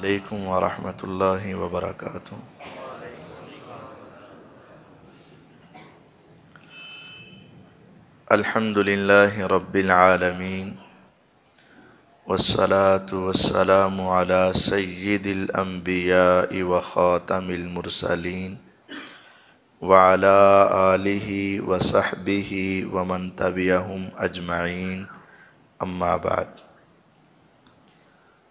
अलैक्म वरहमतुल्लाह वबरकatuh अल्हम्दुलिल्लाह रब्बिल आलमीन वस्सलातु वस्सलामु अला सय्यिदिल अंबिया व खातमिल मुरसलीन व अला आलिहि व सहबिहि व मन तबियहुम अजमाइन अम्मा बाद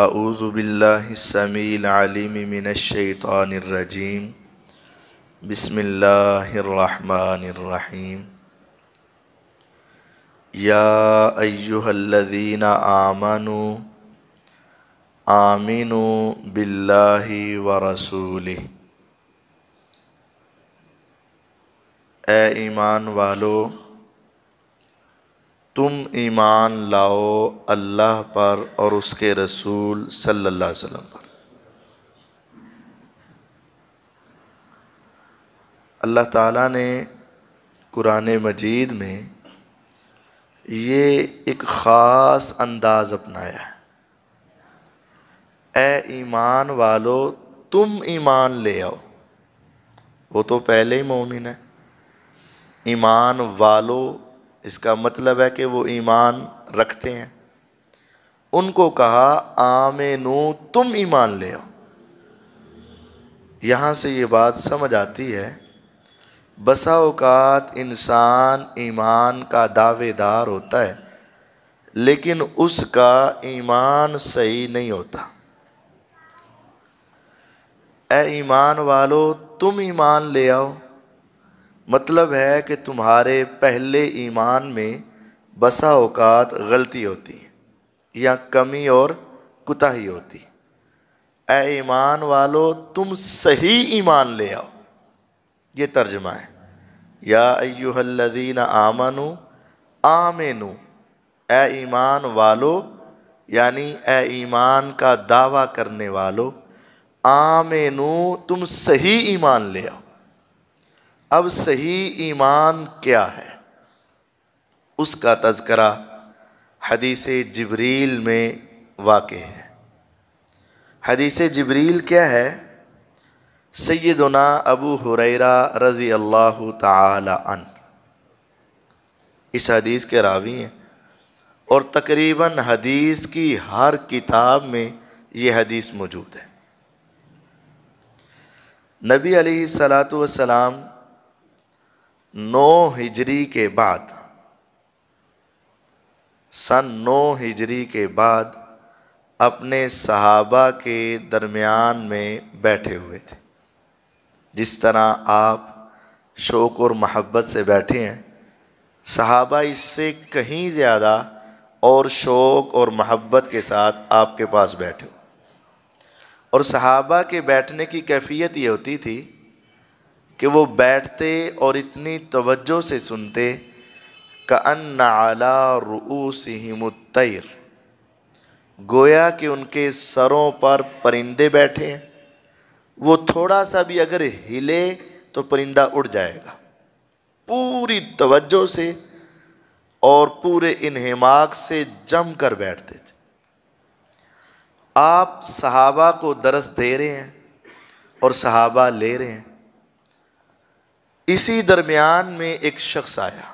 अऊज़बिल्लासमीम मिनशैतानरजीम बसमीम या अयुहल्लजीन आमनु आमिनु बिल्लाहि व रसूलि ए ईमान वालों तुम ईमान लाओ अल्लाह पर और उसके रसूल सल्लल्लाहु अलैहि वसल्लम पर अल्लाह ताला ने कुरान मजीद में ये एक ख़ास अंदाज़ अपनाया है ए ईमान वालो तुम ईमान ले आओ वो तो पहले ही मोमिन है ईमान वालो इसका मतलब है कि वो ईमान रखते हैं उनको कहा आमेनु तुम ईमान ले आओ यहाँ से ये बात समझ आती है बसा अवकात इंसान ईमान का दावेदार होता है लेकिन उसका ईमान सही नहीं होता ए ईमान वालो तुम ईमान ले आओ मतलब है कि तुम्हारे पहले ईमान में बसा औकात गलती होती है या कमी और कुताही होती ए ईमान वालो तुम सही ईमान ले आओ ये तर्जमा है या अयुहल्लदीन आमनु आमेनु ए ईमान वालो यानी ए ईमान का दावा करने वालो आमेनु तुम सही ईमान ले आओ अब सही ईमान क्या है उसका तस्करा हदीस जबरील में वाक़ है हदीस जबरील क्या है सैदना अबू हुरैरा रज़ी अल्लाह तन इस हदीस के रावी हैं और तकरीबन हदीस की हर किताब में ये हदीस मौजूद है नबी सलात वसलाम नौ हिजरी के बाद सन नौ हिजरी के बाद अपने सहाबा के दरमियान में बैठे हुए थे जिस तरह आप शौक़ और महब्बत से बैठे हैं सहाबा इससे कहीं ज़्यादा और शौक़ और महब्बत के साथ आपके पास बैठे हो और सहाबा के बैठने की कैफियत ये होती थी कि वो बैठते और इतनी तवज्जो से सुनते का अन आला मुतर गोया कि उनके सरों पर परिंदे बैठे हैं वो थोड़ा सा भी अगर हिले तो परिंदा उड़ जाएगा पूरी तवज्जो से और पूरे इनहमाक से जम कर बैठते थे आप सहाबा को दरस दे रहे हैं और सहाबा ले रहे हैं इसी दरमियान में एक शख्स आया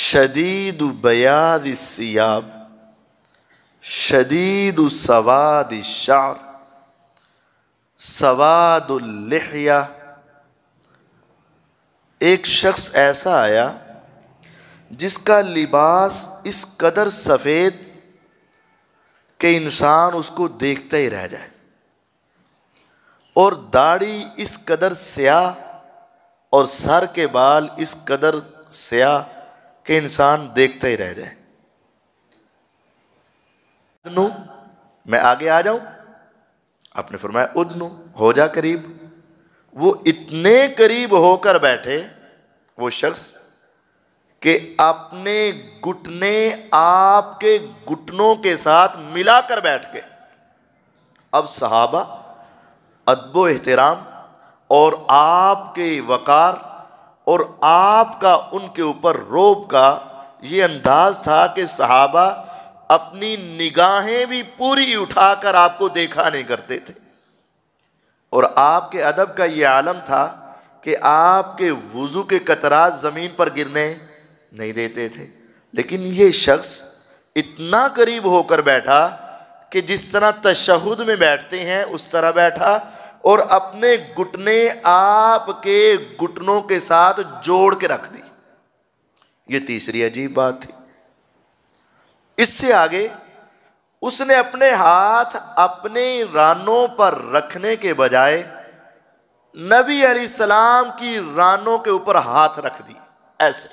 शदीद बयाद सियाब शदीद सवाद शार सवादुल्लिया एक शख्स ऐसा आया जिसका लिबास इस कदर सफ़ेद के इंसान उसको देखता ही रह जाए और दाढ़ी इस कदर स्याह और सर के बाल इस कदर स्याह के इंसान देखते ही रह जाए उदनू मैं आगे आ जाऊं आपने फरमाया उदनू हो जा करीब वो इतने करीब होकर बैठे वो शख्स के अपने घुटने आपके घुटनों के साथ मिलाकर बैठ गए अब सहाबा अदबो एहतराम और आपके वक़ार और आपका उनके ऊपर रोब का ये अंदाज था कि सहाबा अपनी निगाहें भी पूरी उठाकर आपको देखा नहीं करते थे और आपके अदब का ये आलम था कि आपके वज़ू के कतराज ज़मीन पर गिरने नहीं देते थे लेकिन ये शख्स इतना करीब होकर बैठा कि जिस तरह तशहद में बैठते हैं उस तरह बैठा और अपने घुटने आपके घुटनों के साथ जोड़ के रख दी ये तीसरी अजीब बात थी इससे आगे उसने अपने हाथ अपने रानों पर रखने के बजाय नबी अली सलाम की रानों के ऊपर हाथ रख दी ऐसे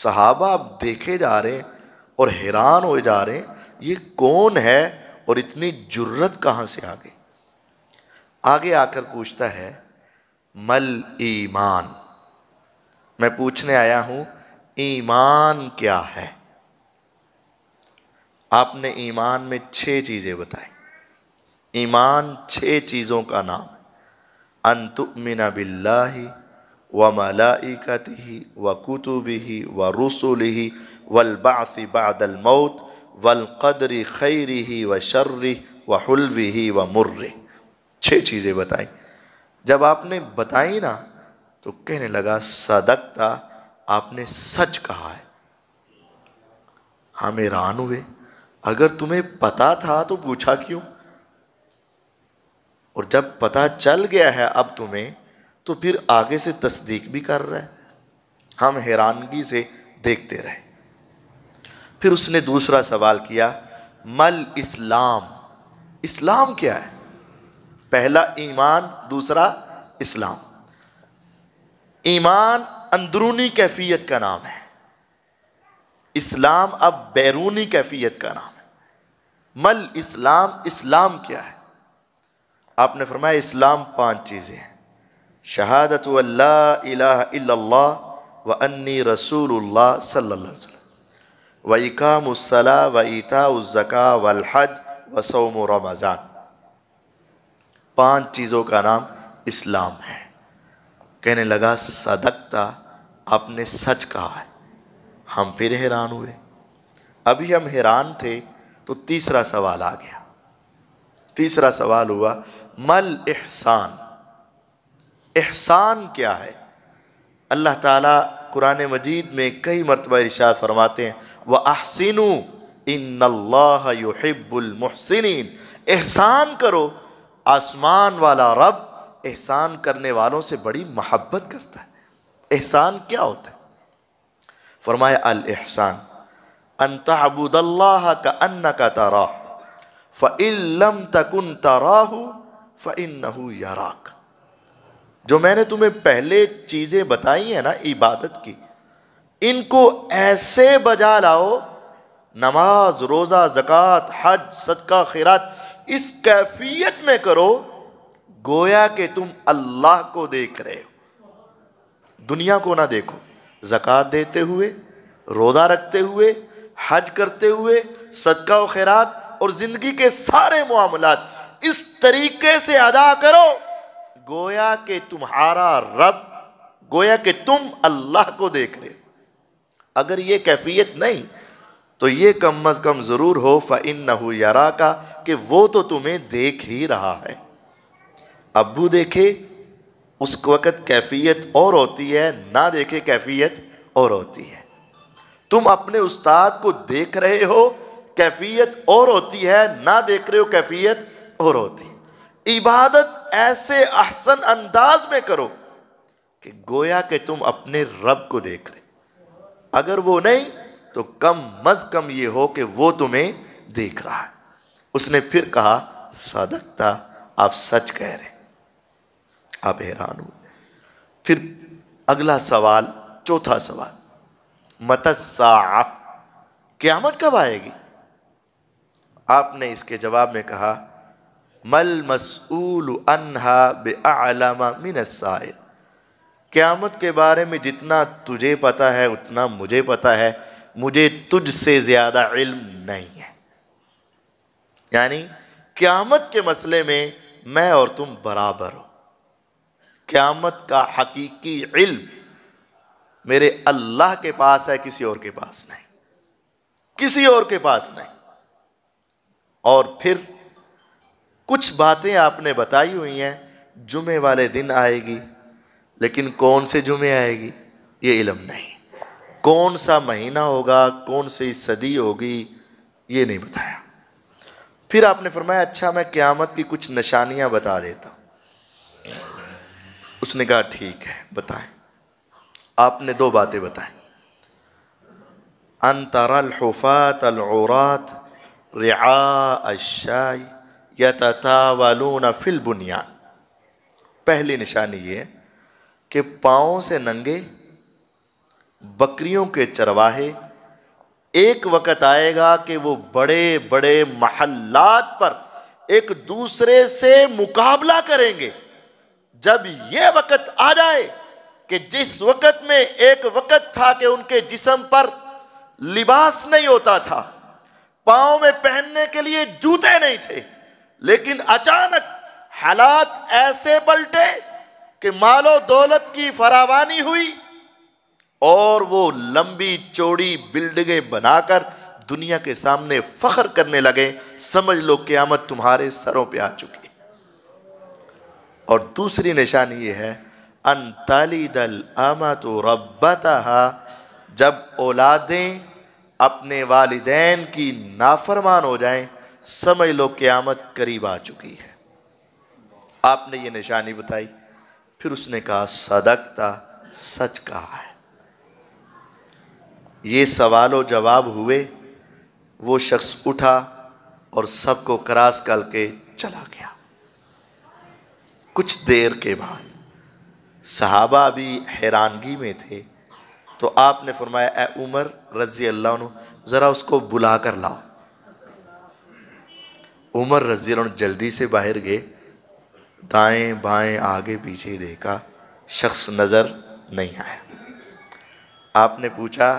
सहाबा आप देखे जा रहे और हैरान हो जा रहे ये कौन है और इतनी जुर्रत कहां से आ गई आगे आकर पूछता है मल ईमान मैं पूछने आया हूं ईमान क्या है आपने ईमान में छह चीजें बताई ईमान छह चीजों का नाम अंतुमिना ही व ही व ही व रसुलही वलबासी बादल मौत वलकदरी खैरी ही व शर्री व ही व मुर्री छह चीज़ें बताई जब आपने बताई ना तो कहने लगा सदकता आपने सच कहा है हम हाँ, हैरान हुए अगर तुम्हें पता था तो पूछा क्यों और जब पता चल गया है अब तुम्हें तो फिर आगे से तस्दीक भी कर रहा है हम हैरानगी से देखते रहे फिर उसने दूसरा सवाल किया मल इस्लाम इस्लाम क्या है पहला ईमान दूसरा इस्लाम ईमान अंदरूनी कैफियत का नाम है इस्लाम अब बैरूनी कैफियत का नाम है मल इस्लाम इस्लाम क्या है आपने फरमाया इस्लाम पांच चीज़ें हैं शहादत अल्लाह व अन्नी रसूल सल्ला व मुसला व इता उज़का वलहज व सौम रमज़ान पांच चीज़ों का नाम इस्लाम है कहने लगा सदकता आपने सच कहा है हम फिर हैरान हुए अभी हम हैरान थे तो तीसरा सवाल आ गया तीसरा सवाल हुआ मल एहसान एहसान क्या है अल्लाह ताला कुरान मजीद में कई मरतबा इशार फरमाते हैं व आहसिनू इन युहिब्बुल मुहसिन एहसान करो आसमान वाला रब एहसान करने वालों से बड़ी मोहब्बत करता है एहसान क्या होता है फरमाया अल एहसान अनताबूदल्ला का अन्न का तारा फ़िल्म तकन ताराहू फू याराक जो मैंने तुम्हें पहले चीज़ें बताई हैं ना इबादत की इनको ऐसे बजा लाओ नमाज रोज़ा जक़ात हज सदका खिरात इस कैफियत में करो गोया के तुम अल्लाह को देख रहे हो दुनिया को ना देखो ज़क़़त देते हुए रोज़ा रखते हुए हज करते हुए सदका व खैरात और ज़िंदगी के सारे मामला इस तरीके से अदा करो गोया के तुम्हारा रब गोया के तुम अल्लाह को देख रहे हो अगर ये कैफियत नहीं तो ये कम अज़ कम ज़रूर हो फ फ़िन यारा का कि वो तो तुम्हें देख ही रहा है अबू देखे उस वक़्त कैफियत और होती है ना देखे कैफियत और होती है तुम अपने उस्ताद को देख रहे हो कैफियत और होती है ना देख रहे हो कैफियत और होती है इबादत ऐसे अहसन अंदाज में करो कि गोया के तुम अपने रब को देख रहे अगर वो नहीं तो कम मज कम ये हो कि वो तुम्हें देख रहा है उसने फिर कहा साधकता आप सच कह रहे आप हैरान हुए फिर अगला सवाल चौथा सवाल मतसा क्यामत कब आएगी आपने इसके जवाब में कहा मल मसूल अनहा आलामा मिनसाइल क्यामत के बारे में जितना तुझे पता है उतना मुझे पता है मुझे तुझसे ज़्यादा इल्म नहीं है यानी क़्यामत के मसले में मैं और तुम बराबर हो क़्यामत का हकीकी इल्म मेरे अल्लाह के पास है किसी और के पास नहीं किसी और के पास नहीं और फिर कुछ बातें आपने बताई हुई हैं जुमे वाले दिन आएगी लेकिन कौन से जुमे आएगी ये इलम नहीं कौन सा महीना होगा कौन सी सदी होगी ये नहीं बताया फिर आपने फरमाया अच्छा मैं क़्यामत की कुछ निशानियां बता देता हूँ उसने कहा ठीक है बताएं आपने दो बातें बताएं अनतरफात अलौरात रियाशाई यतावालून फिल बुनिया पहली निशानी ये कि पाँव से नंगे बकरियों के चरवाहे एक वक़्त आएगा कि वो बड़े बड़े महल्लात पर एक दूसरे से मुकाबला करेंगे जब ये वक़्त आ जाए कि जिस वक़्त में एक वक़्त था कि उनके जिसम पर लिबास नहीं होता था पाँव में पहनने के लिए जूते नहीं थे लेकिन अचानक हालात ऐसे पलटे कि मालो दौलत की फरावानी हुई और वो लंबी चौड़ी बिल्डिंगें बनाकर दुनिया के सामने फख्र करने लगे समझ लो क्यामत तुम्हारे सरों पे आ चुकी और दूसरी निशानी ये है अन तलीदल अमत रबतहा जब औलादें अपने वालदेन की नाफरमान हो जाएं समझ लो क्यामत करीब आ चुकी है आपने ये निशानी बताई फिर उसने कहा सदकता सच कहा है ये सवाल व जवाब हुए वो शख्स उठा और सबको क्रास करके चला गया कुछ देर के बाद सहाबा भी हैरानगी में थे तो आपने फरमाया ए उमर रज़ी अल्लाह ज़रा उसको बुला कर लाओ उमर रज़ी जल्दी से बाहर गए दाएं बाएं आगे पीछे देखा शख्स नज़र नहीं आया आपने पूछा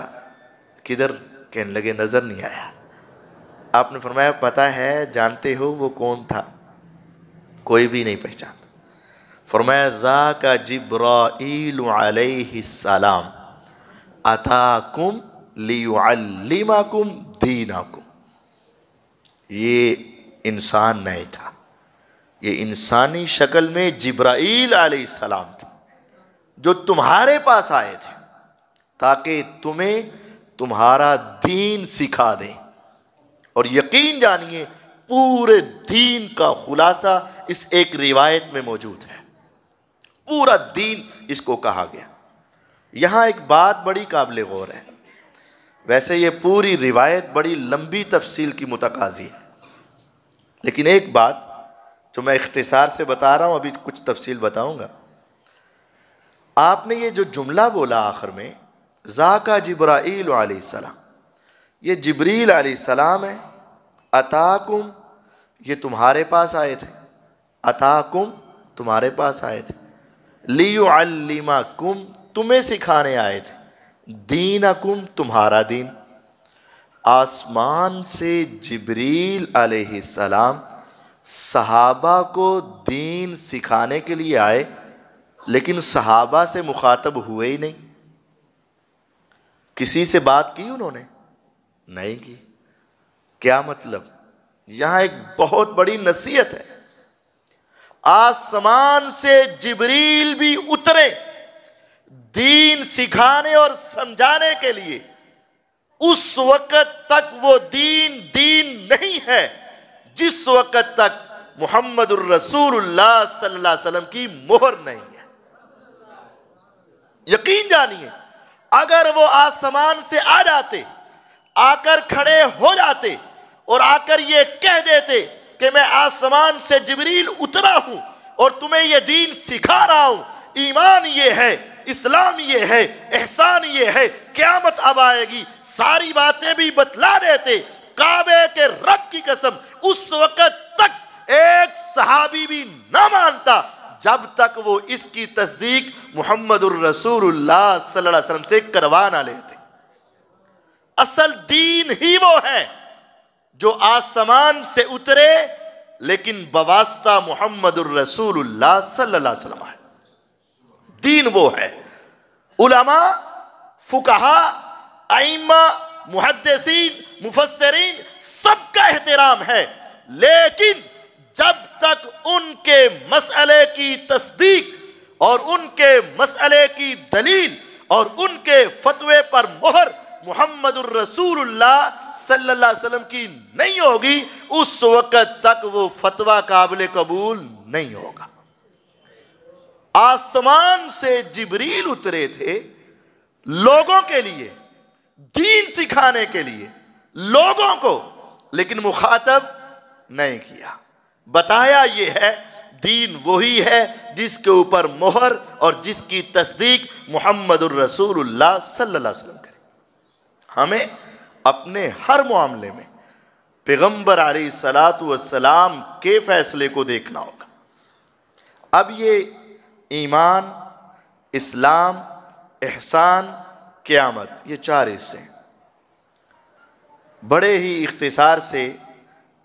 किधर कहने लगे नज़र नहीं आया आपने फरमाया पता है जानते हो वो कौन था कोई भी नहीं पहचानता फरमाया ज़ा का जब्राईसलाम कुम दीना कुम ये इंसान नहीं था ये इंसानी शक्ल में जब्राईल सलाम थे जो तुम्हारे पास आए थे ताकि तुम्हें तुम्हारा दीन सिखा दें और यकीन जानिए पूरे दीन का खुलासा इस एक रिवायत में मौजूद है पूरा दीन इसको कहा गया यहाँ एक बात बड़ी काबिल गौर है वैसे ये पूरी रिवायत बड़ी लंबी तफसील की मुतकाजी है लेकिन एक बात जो मैं इख्तिसार से बता रहा हूँ अभी कुछ तफसील बताऊँगा आपने ये जो जुमला बोला आखिर में ज़ाका जब्राईल सलाम ये जबरील आसमाम है अताकुम ये तुम्हारे पास आए थे अताकुम तुम्हारे पास आए थे लियुअल्लिमा कुम तुम्हें सिखाने आए थे दीन अकुम तुम्हारा दीन आसमान से जबरील आसमाम सहाबा को दीन सिखाने के लिए आए लेकिन सहाबा से मुखातब हुए ही नहीं किसी से बात की उन्होंने नहीं की क्या मतलब यहां एक बहुत बड़ी नसीहत है आसमान से जिबरील भी उतरे दीन सिखाने और समझाने के लिए उस वक्त तक वो दीन दीन नहीं है जिस वक्त तक मोहम्मद सल्लल्लाहु अलैहि वसल्लम की मोहर नहीं है यकीन जानिए अगर वो आसमान से आ जाते आकर खड़े हो जाते और आकर ये कह देते कि मैं आसमान से जबरील उतरा हूँ और तुम्हें ये दीन सिखा रहा हूँ ईमान ये है इस्लाम ये है एहसान ये है क्यामत अब आएगी सारी बातें भी बतला देते काबे के रब की कसम उस वक़्त तक एक सहाबी भी ना मानता जब तक वो इसकी तस्दीक मोहम्मद से करवा ना लेते असल दीन ही वो है जो आसमान से उतरे लेकिन बवास्ता मोहम्मद वसल्लम है दीन वो है उलमा फुकाहा आइमा मुहदसिन मुफसरीन सबका एहतराम है लेकिन जब तक उनके मसले की तस्दीक और उनके मसले की दलील और उनके फतवे पर मोहर मोहम्मद सल्लाम की नहीं होगी उस वक़्त तक वो फतवा काबिल कबूल नहीं होगा आसमान से जिबरील उतरे थे लोगों के लिए दीन सिखाने के लिए लोगों को लेकिन मुखातब नहीं किया बताया ये है दीन वही है जिसके ऊपर मोहर और जिसकी तस्दीक मोहम्मद रसूल सल्लल्लाहु करे करें हमें अपने हर मामले में पैगम्बर सलात वसलाम के फैसले को देखना होगा अब ये ईमान इस्लाम एहसान क्यामत ये चार हिस्से बड़े ही इख्तिसार से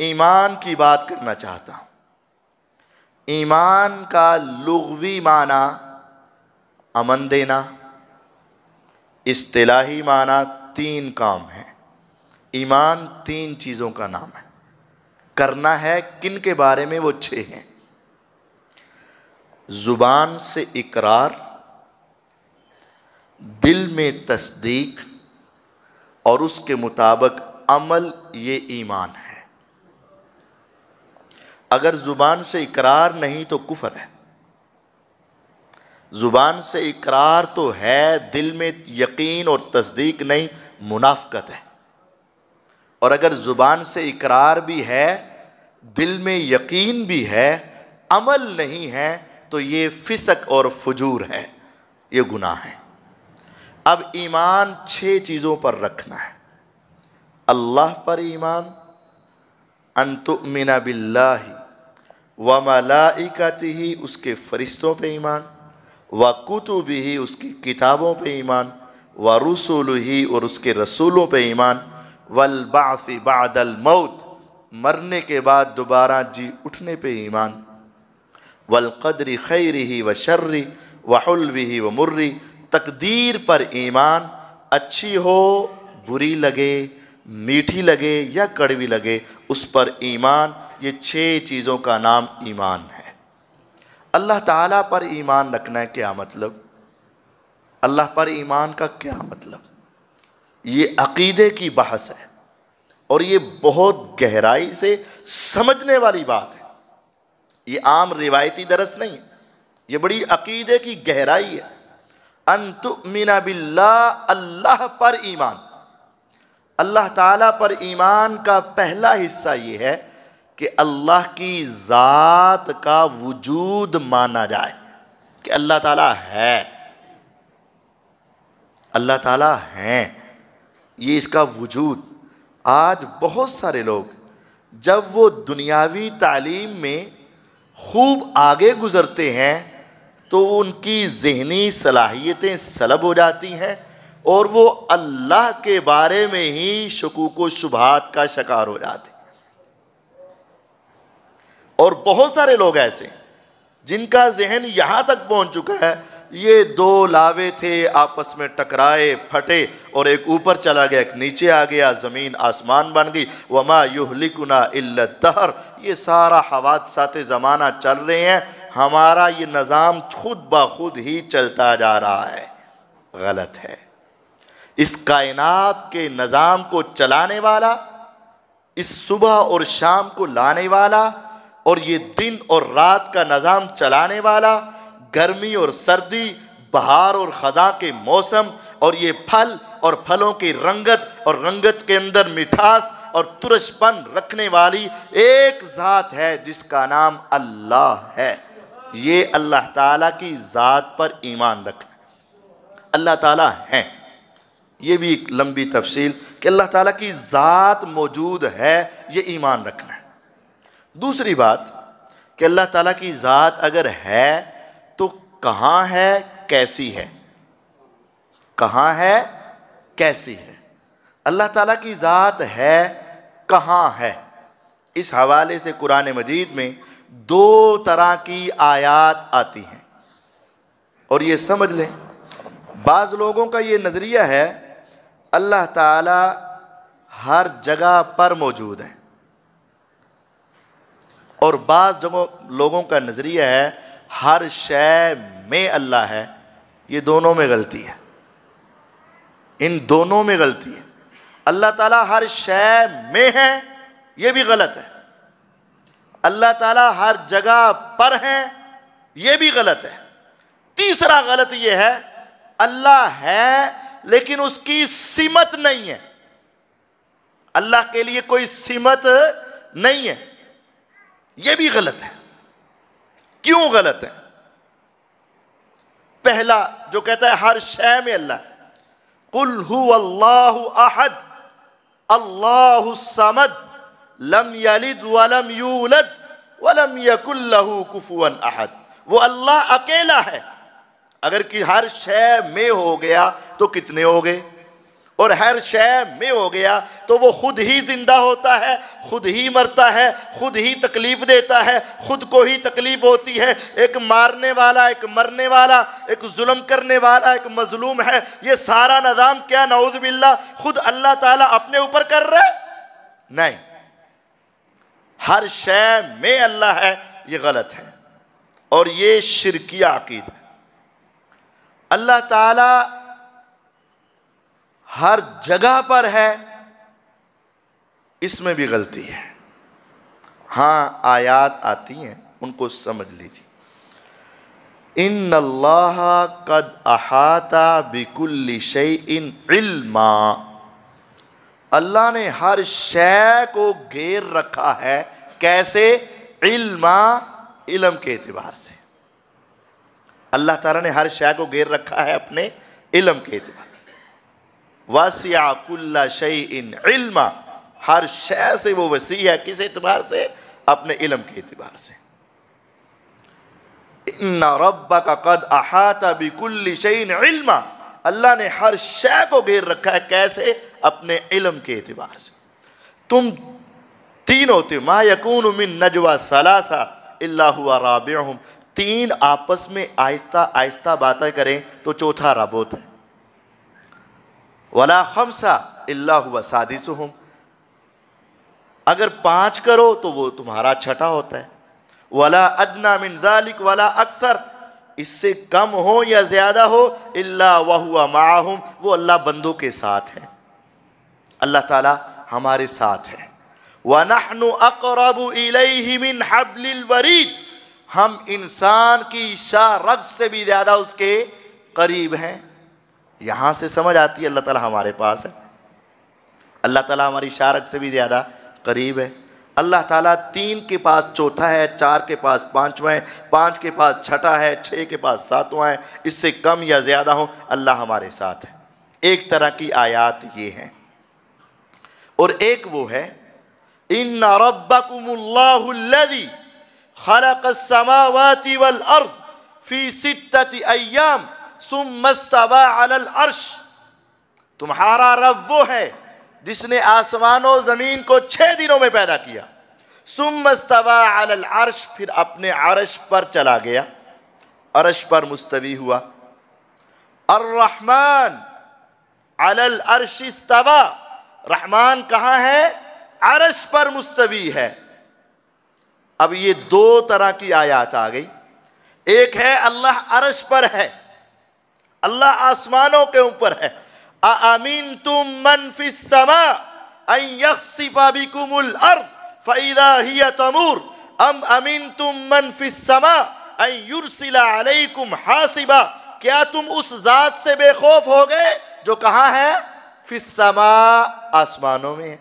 ईमान की बात करना चाहता हूं ईमान का लघवी माना अमन देना इस्तेलाही माना तीन काम है ईमान तीन चीज़ों का नाम है करना है किन के बारे में वो छः हैं ज़ुबान से इकरार दिल में तस्दीक और उसके मुताबिक अमल ये ईमान है अगर ज़ुबान से इकरार नहीं तो कुफर है ज़ुबान से इकरार तो है दिल में यकीन और तस्दीक नहीं मुनाफ्त है और अगर ज़ुबान से इकरार भी है दिल में यकीन भी है अमल नहीं है तो ये फिसक और फजूर है ये गुनाह है अब ईमान छः चीज़ों पर रखना है अल्लाह पर ईमान तुमिना बिल्लाही व मलाइकती ही उसके फरिश्तों पे ईमान व कुतुब ही उसकी किताबों पे ईमान व रसूल ही और उसके रसूलों पे ईमान वलबासी बादल मौत मरने के बाद दोबारा जी उठने पे ईमान वलकदरी खैर ही व शर्री वहलवी ही व मुर्री तकदीर पर ईमान अच्छी हो बुरी लगे मीठी लगे या कड़वी लगे उस पर ईमान ये छः चीज़ों का नाम ईमान है अल्लाह ताला पर ईमान रखना क्या मतलब अल्लाह पर ईमान का क्या मतलब ये अकीदे की बहस है और ये बहुत गहराई से समझने वाली बात है ये आम रिवायती दरस नहीं है ये बड़ी अकीदे की गहराई है मीना बिल्ला अल्लाह पर ईमान अल्लाह ताला पर ईमान का पहला हिस्सा ये है कि अल्लाह की ज़ात का वजूद माना जाए कि अल्लाह ताला है अल्लाह ताला हैं ये इसका वजूद आज बहुत सारे लोग जब वो दुनियावी तालीम में खूब आगे गुज़रते हैं तो उनकी जहनी सलाहियतें सलब हो जाती हैं और वो अल्लाह के बारे में ही शकूक शुभात का शिकार हो जाते और बहुत सारे लोग ऐसे जिनका जहन यहां तक पहुंच चुका है ये दो लावे थे आपस में टकराए फटे और एक ऊपर चला गया एक नीचे आ गया ज़मीन आसमान बन गई वमा युहलिकुना इल्लतहर ये सारा हवादसात ज़माना चल रहे हैं हमारा ये निज़ाम खुद ब खुद ही चलता जा रहा है गलत है इस कायनात के निज़ाम को चलाने वाला इस सुबह और शाम को लाने वाला और ये दिन और रात का निज़ाम चलाने वाला गर्मी और सर्दी बहार और ख़जा के मौसम और ये फल और फलों की रंगत और रंगत के अंदर मिठास और तुरशपन रखने वाली एक ज़ात है जिसका नाम अल्लाह है ये अल्लाह ताला की ज़ात पर ईमान रखें अल्लाह ताला है ये भी एक लंबी तफसील कि अल्लाह ताला की ज़ात मौजूद है ये ईमान रखना है दूसरी बात कि अल्लाह ताला की ज़ात अगर है तो कहाँ है कैसी है कहाँ है कैसी है अल्लाह ताला की ज़ात है कहाँ है इस हवाले से कुरान मजीद में दो तरह की आयात आती हैं और ये समझ लें बाज़ लोगों का ये नज़रिया है अल्लाह ताला हर जगह पर मौजूद है और बाद जगह लोगों का नज़रिया है हर शय में अल्लाह है ये दोनों में गलती है इन दोनों में गलती है अल्लाह ताला हर शय में है ये भी गलत है अल्लाह ताला हर जगह पर है ये भी गलत है तीसरा गलत ये है अल्लाह है लेकिन उसकी सीमत नहीं है अल्लाह के लिए कोई सीमत नहीं है यह भी गलत है क्यों गलत है पहला जो कहता है हर शय में अल्लाह कुल अल्लाह अहद अल्लाह समद लम यलिद वलम यूलद वलम यकुल्लहू कुफुअन अहद वो अल्लाह अकेला है अगर कि हर शय में हो गया तो कितने हो गए और हर शय में हो गया तो वो खुद ही जिंदा होता है खुद ही मरता है खुद ही तकलीफ देता है खुद को ही तकलीफ होती है एक मारने वाला एक मरने वाला एक जुल्म करने वाला एक मजलूम है ये सारा निज़ाम क्या नऊद बिल्ला खुद अल्लाह ताला अपने ऊपर कर रहा है नहीं हर शय में अल्लाह है ये गलत है और ये शिरकिया अकीद है अल्लाह ताला हर जगह पर है इसमें भी गलती है हाँ आयात आती हैं उनको समझ लीजिए इन अल्लाह कद अहाता बिकुल्ली शई इन इल्मा अल्लाह ने हर शय को घेर रखा है कैसे इल्मा इलम के अतबार से अल्लाह ताला ने हर शय को घेर रखा है अपने इलम के एतबार वसियाकुल्ला शई इन इल्मा हर शय से वो वसी है किस एतबार से अपने इलम के एतबार से रब्बा का कद अहाता बिकुल्ली शईन इल्मा अल्लाह ने हर शय को घेर रखा है कैसे अपने इलम के एतबार से तुम तीन होते मा यकून मिन नजवा सलासा अल्लाह राब तीन आपस में आहिस्ता आहिस्ता बातें करें तो चौथा रबोत है वला खमसा अल्ला हुआ सादिस अगर पांच करो तो वो तुम्हारा छठा होता है वला अदना मिनजालिक वला अक्सर इससे कम हो या ज़्यादा हो अल्ला वाह माहम वो अल्लाह बंदों के साथ है अल्लाह ताला हमारे साथ है वनहनु अकरब इलैहि मिन हबलिल वरीद हम इंसान की इच्छा रग से भी ज़्यादा उसके करीब हैं यहां से समझ आती है अल्लाह ताला हमारे पास है अल्लाह ताला हमारी रग से भी ज़्यादा करीब है अल्लाह ताला तीन के पास चौथा है चार के पास पांचवा है पांच के पास छठा है छः के पास सातवां है इससे कम या ज़्यादा हो अल्लाह हमारे साथ है एक तरह की आयात ये है और एक वो है इन रबकुमुल्लाहुल्लज़ी खलकमावती वल अर्फ फी सिद्धति अय्याम सुमस्तवा अलल अर्श तुम्हारा रब वो है जिसने आसमानों ज़मीन को छः दिनों में पैदा किया सुमस्तवा अलल अर्श फिर अपने अरश पर चला गया अरश पर मुस्तवी हुआ अर्रहमान अलल अर्श तवा रहमान कहाँ है अरश पर मुस्तवी है अब ये दो तरह की आयात आ गई एक है अल्लाह अरश पर है अल्लाह आसमानों के ऊपर है आमीन तुम मन समा बिकुमुल फ़ैदा ही तमूर अम अमीन तुम मन समा हासिबा क्या तुम उस जात से बेखौफ हो गए जो कहा है फिसमा आसमानों में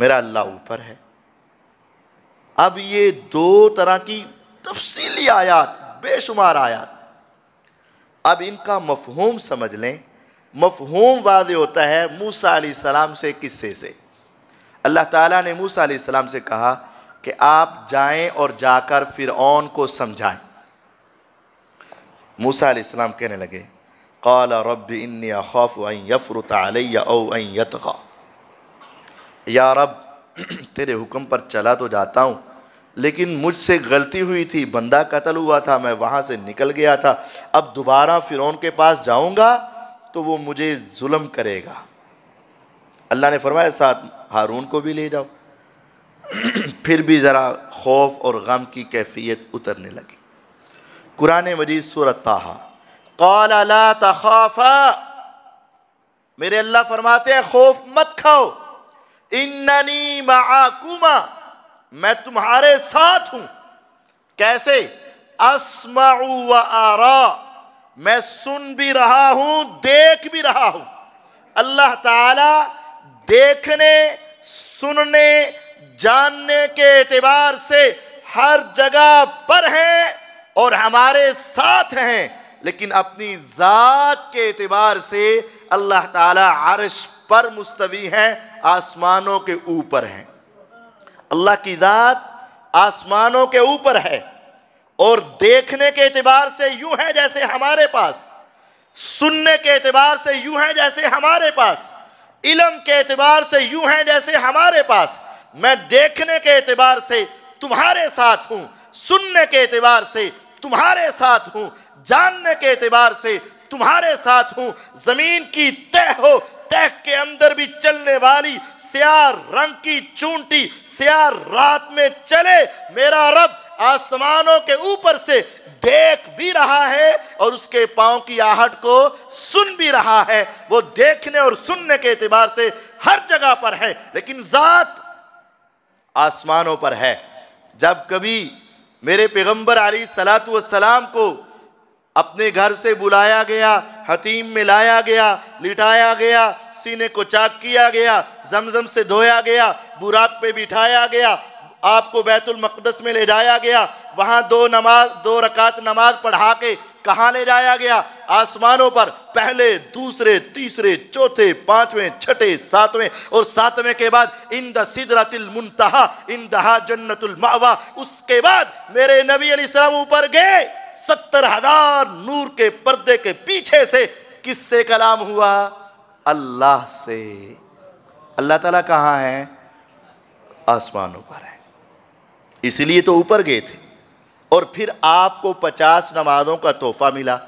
मेरा अल्लाह ऊपर है अब ये दो तरह की तफसीली आयात बेशुमार आयात अब इनका मफहूम समझ लें मफहूम वाद होता है मूसा सलाम से किस्से से अल्लाह ताला ने मूसा सलाम से कहा कि आप जाएं और जाकर ओन को समझाएं मूसा सलाम कहने लगे कौल रब इन खौफ यफ़रुत या रब तेरे हुक्म पर चला तो जाता हूँ लेकिन मुझसे गलती हुई थी बंदा कत्ल हुआ था मैं वहाँ से निकल गया था अब दोबारा फ़िरौन के पास जाऊँगा तो वो मुझे जुल्म करेगा अल्लाह ने फरमाया साथ हारून को भी ले जाओ फिर भी ज़रा खौफ और गम की कैफियत उतरने लगी कुरान मजीद सूरत ताहा कौला तखाफा मेरे अल्लाह फरमाते हैं खौफ मत खाओ इन्ननी माकुमा मैं तुम्हारे साथ हूं कैसे असमा व आरा मैं सुन भी रहा हूं देख भी रहा हूं अल्लाह ताला देखने सुनने जानने के एतबार से हर जगह पर हैं और हमारे साथ हैं लेकिन अपनी ज़ात के एतबार से अल्लाह ताला अरश पर मुस्तवी हैं आसमानों के ऊपर हैं अल्लाह की दात आसमानों के ऊपर है और देखने के एतबार से यूं है जैसे हमारे पास सुनने के एतबार से यूं है जैसे हमारे पास इलम के एतबार से यूं है जैसे हमारे पास मैं देखने के एतबार से तुम्हारे साथ हूं सुनने के एतबार से तुम्हारे साथ हूं जानने के एतबार से तुम्हारे साथ हूँ ज़मीन की तय हो तह के अंदर भी चलने वाली सियार रंग की चूंटी सियार रात में चले मेरा रब आसमानों के ऊपर से देख भी रहा है और उसके पांव की आहट को सुन भी रहा है वो देखने और सुनने के एतबार से हर जगह पर है लेकिन जात आसमानों पर है जब कभी मेरे पैगंबर अली सलात सलाम को अपने घर से बुलाया गया हतीम में लाया गया लिटाया गया सीने को चाक किया गया जमजम से धोया गया बुराक पे बिठाया गया आपको बैतुल मकदस में ले जाया गया वहाँ दो नमाज दो रकात नमाज पढ़ा के कहाँ ले जाया गया आसमानों पर पहले दूसरे तीसरे चौथे पांचवें छठे सातवें और सातवें के बाद इन दिदरतिल मुंतहा इन दहा जन्नतुल मावा उसके बाद मेरे नबी अली ऊपर गए सत्तर हजार नूर के पर्दे के पीछे से किससे कलाम हुआ अल्लाह से अल्लाह ताला कहाँ है आसमानों पर है इसलिए तो ऊपर गए थे और फिर आपको पचास नमाजों का तोहफा मिला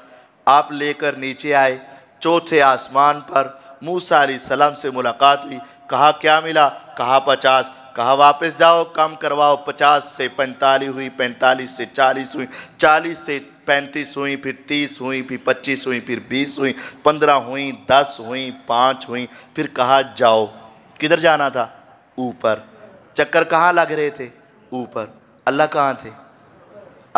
आप लेकर नीचे आए चौथे आसमान पर मूसा सलाम से मुलाकात हुई कहा क्या मिला कहा पचास कहा वापस जाओ कम करवाओ पचास से पैंतालीस हुई पैंतालीस से चालीस हुई चालीस से पैंतीस हुई फिर तीस हुई फिर पच्चीस हुई फिर बीस हुई पंद्रह हुई दस हुई पाँच हुई फिर कहा जाओ किधर जाना था ऊपर चक्कर कहाँ लग रहे थे ऊपर अल्लाह कहाँ थे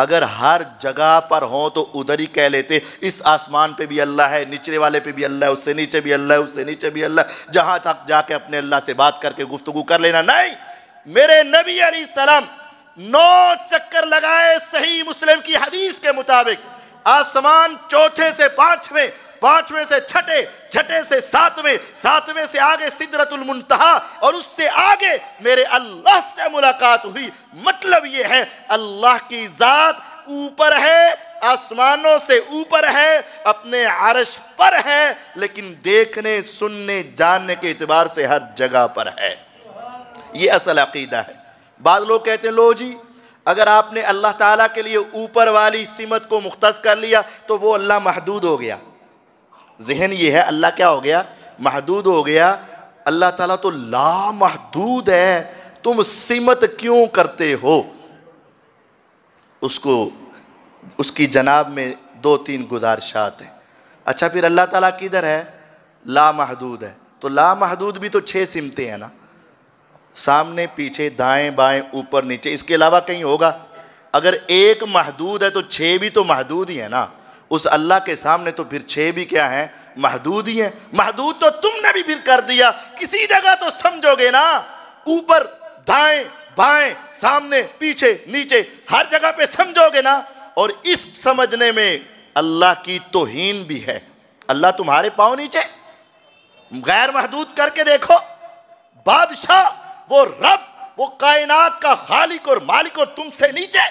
अगर हर जगह पर हो तो उधर ही कह लेते इस आसमान पे भी अल्लाह है निचले वाले पे भी अल्लाह है उससे नीचे भी अल्लाह है उससे नीचे भी अल्लाह जहाँ तक जाके अपने अल्लाह से बात करके गुफ्तु कर लेना नहीं मेरे नबी अली सलाम नौ चक्कर लगाए सही मुस्लिम की हदीस के मुताबिक आसमान चौथे से पांचवें पांचवें से छठे छठे से सातवें सातवें से आगे सिदरतुल मुंतहा और उससे आगे मेरे अल्लाह से मुलाकात हुई मतलब ये है अल्लाह की ज़ात ऊपर है आसमानों से ऊपर है अपने आरश पर है लेकिन देखने सुनने जानने के एतबार से हर जगह पर है ये असल अकीदा है बाद लोग कहते हैं लो जी अगर आपने अल्लाह ताला के लिए ऊपर वाली सिमत को मुख्त कर लिया तो वो अल्लाह महदूद हो गया जहन ये है अल्लाह क्या हो गया महदूद हो गया अल्लाह ताला तो लामहदूद है तुम सिमत क्यों करते हो उसको उसकी जनाब में दो तीन गुजारशात हैं अच्छा फिर अल्लाह ताला किधर है लामहदूद है तो लामहदूद भी तो छः सिमतें हैं ना सामने पीछे दाएं बाएं ऊपर नीचे इसके अलावा कहीं होगा अगर एक महदूद है तो छः भी तो महदूद ही है ना उस अल्लाह के सामने तो फिर छः भी क्या हैं महदूद ही हैं महदूद तो तुमने भी फिर कर दिया किसी जगह तो समझोगे ना ऊपर दाएं बाएं सामने पीछे नीचे हर जगह पे समझोगे ना और इस समझने में अल्लाह की तोहीन भी है अल्लाह तुम्हारे पाओ नीचे गैर महदूद करके देखो बादशाह वो रब वो कायनात का खालिक और मालिक और तुमसे नीचे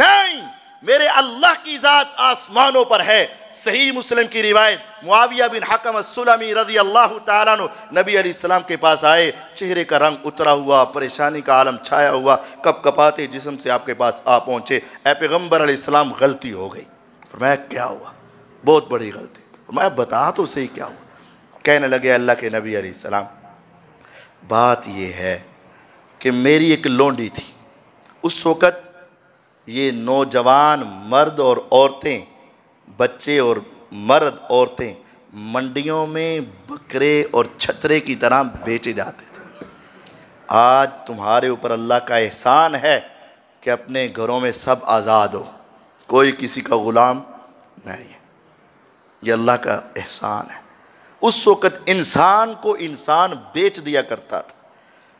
नहीं मेरे अल्लाह की ज़ात आसमानों पर है सही मुस्लिम की रिवायत मुआविया बिन हकम सुलमी रजी अल्लाह तु नबी सलाम के पास आए चेहरे का रंग उतरा हुआ परेशानी का आलम छाया हुआ कप कपाते जिसम से आपके पास आ पहुँचे ए पैगम्बर आसमाम गलती हो गई मैं क्या हुआ बहुत बड़ी गलती मैं बता तो सही क्या हुआ कहने लगे अल्लाह के नबी सलाम बात यह है कि मेरी एक लोंडी थी उस वक़्त ये नौजवान मर्द और औरतें बच्चे और मर्द औरतें मंडियों में बकरे और छतरे की तरह बेचे जाते थे आज तुम्हारे ऊपर अल्लाह का एहसान है कि अपने घरों में सब आज़ाद हो कोई किसी का ग़ुलाम नहीं है ये अल्लाह का एहसान है उस वक़्त इंसान को इंसान बेच दिया करता था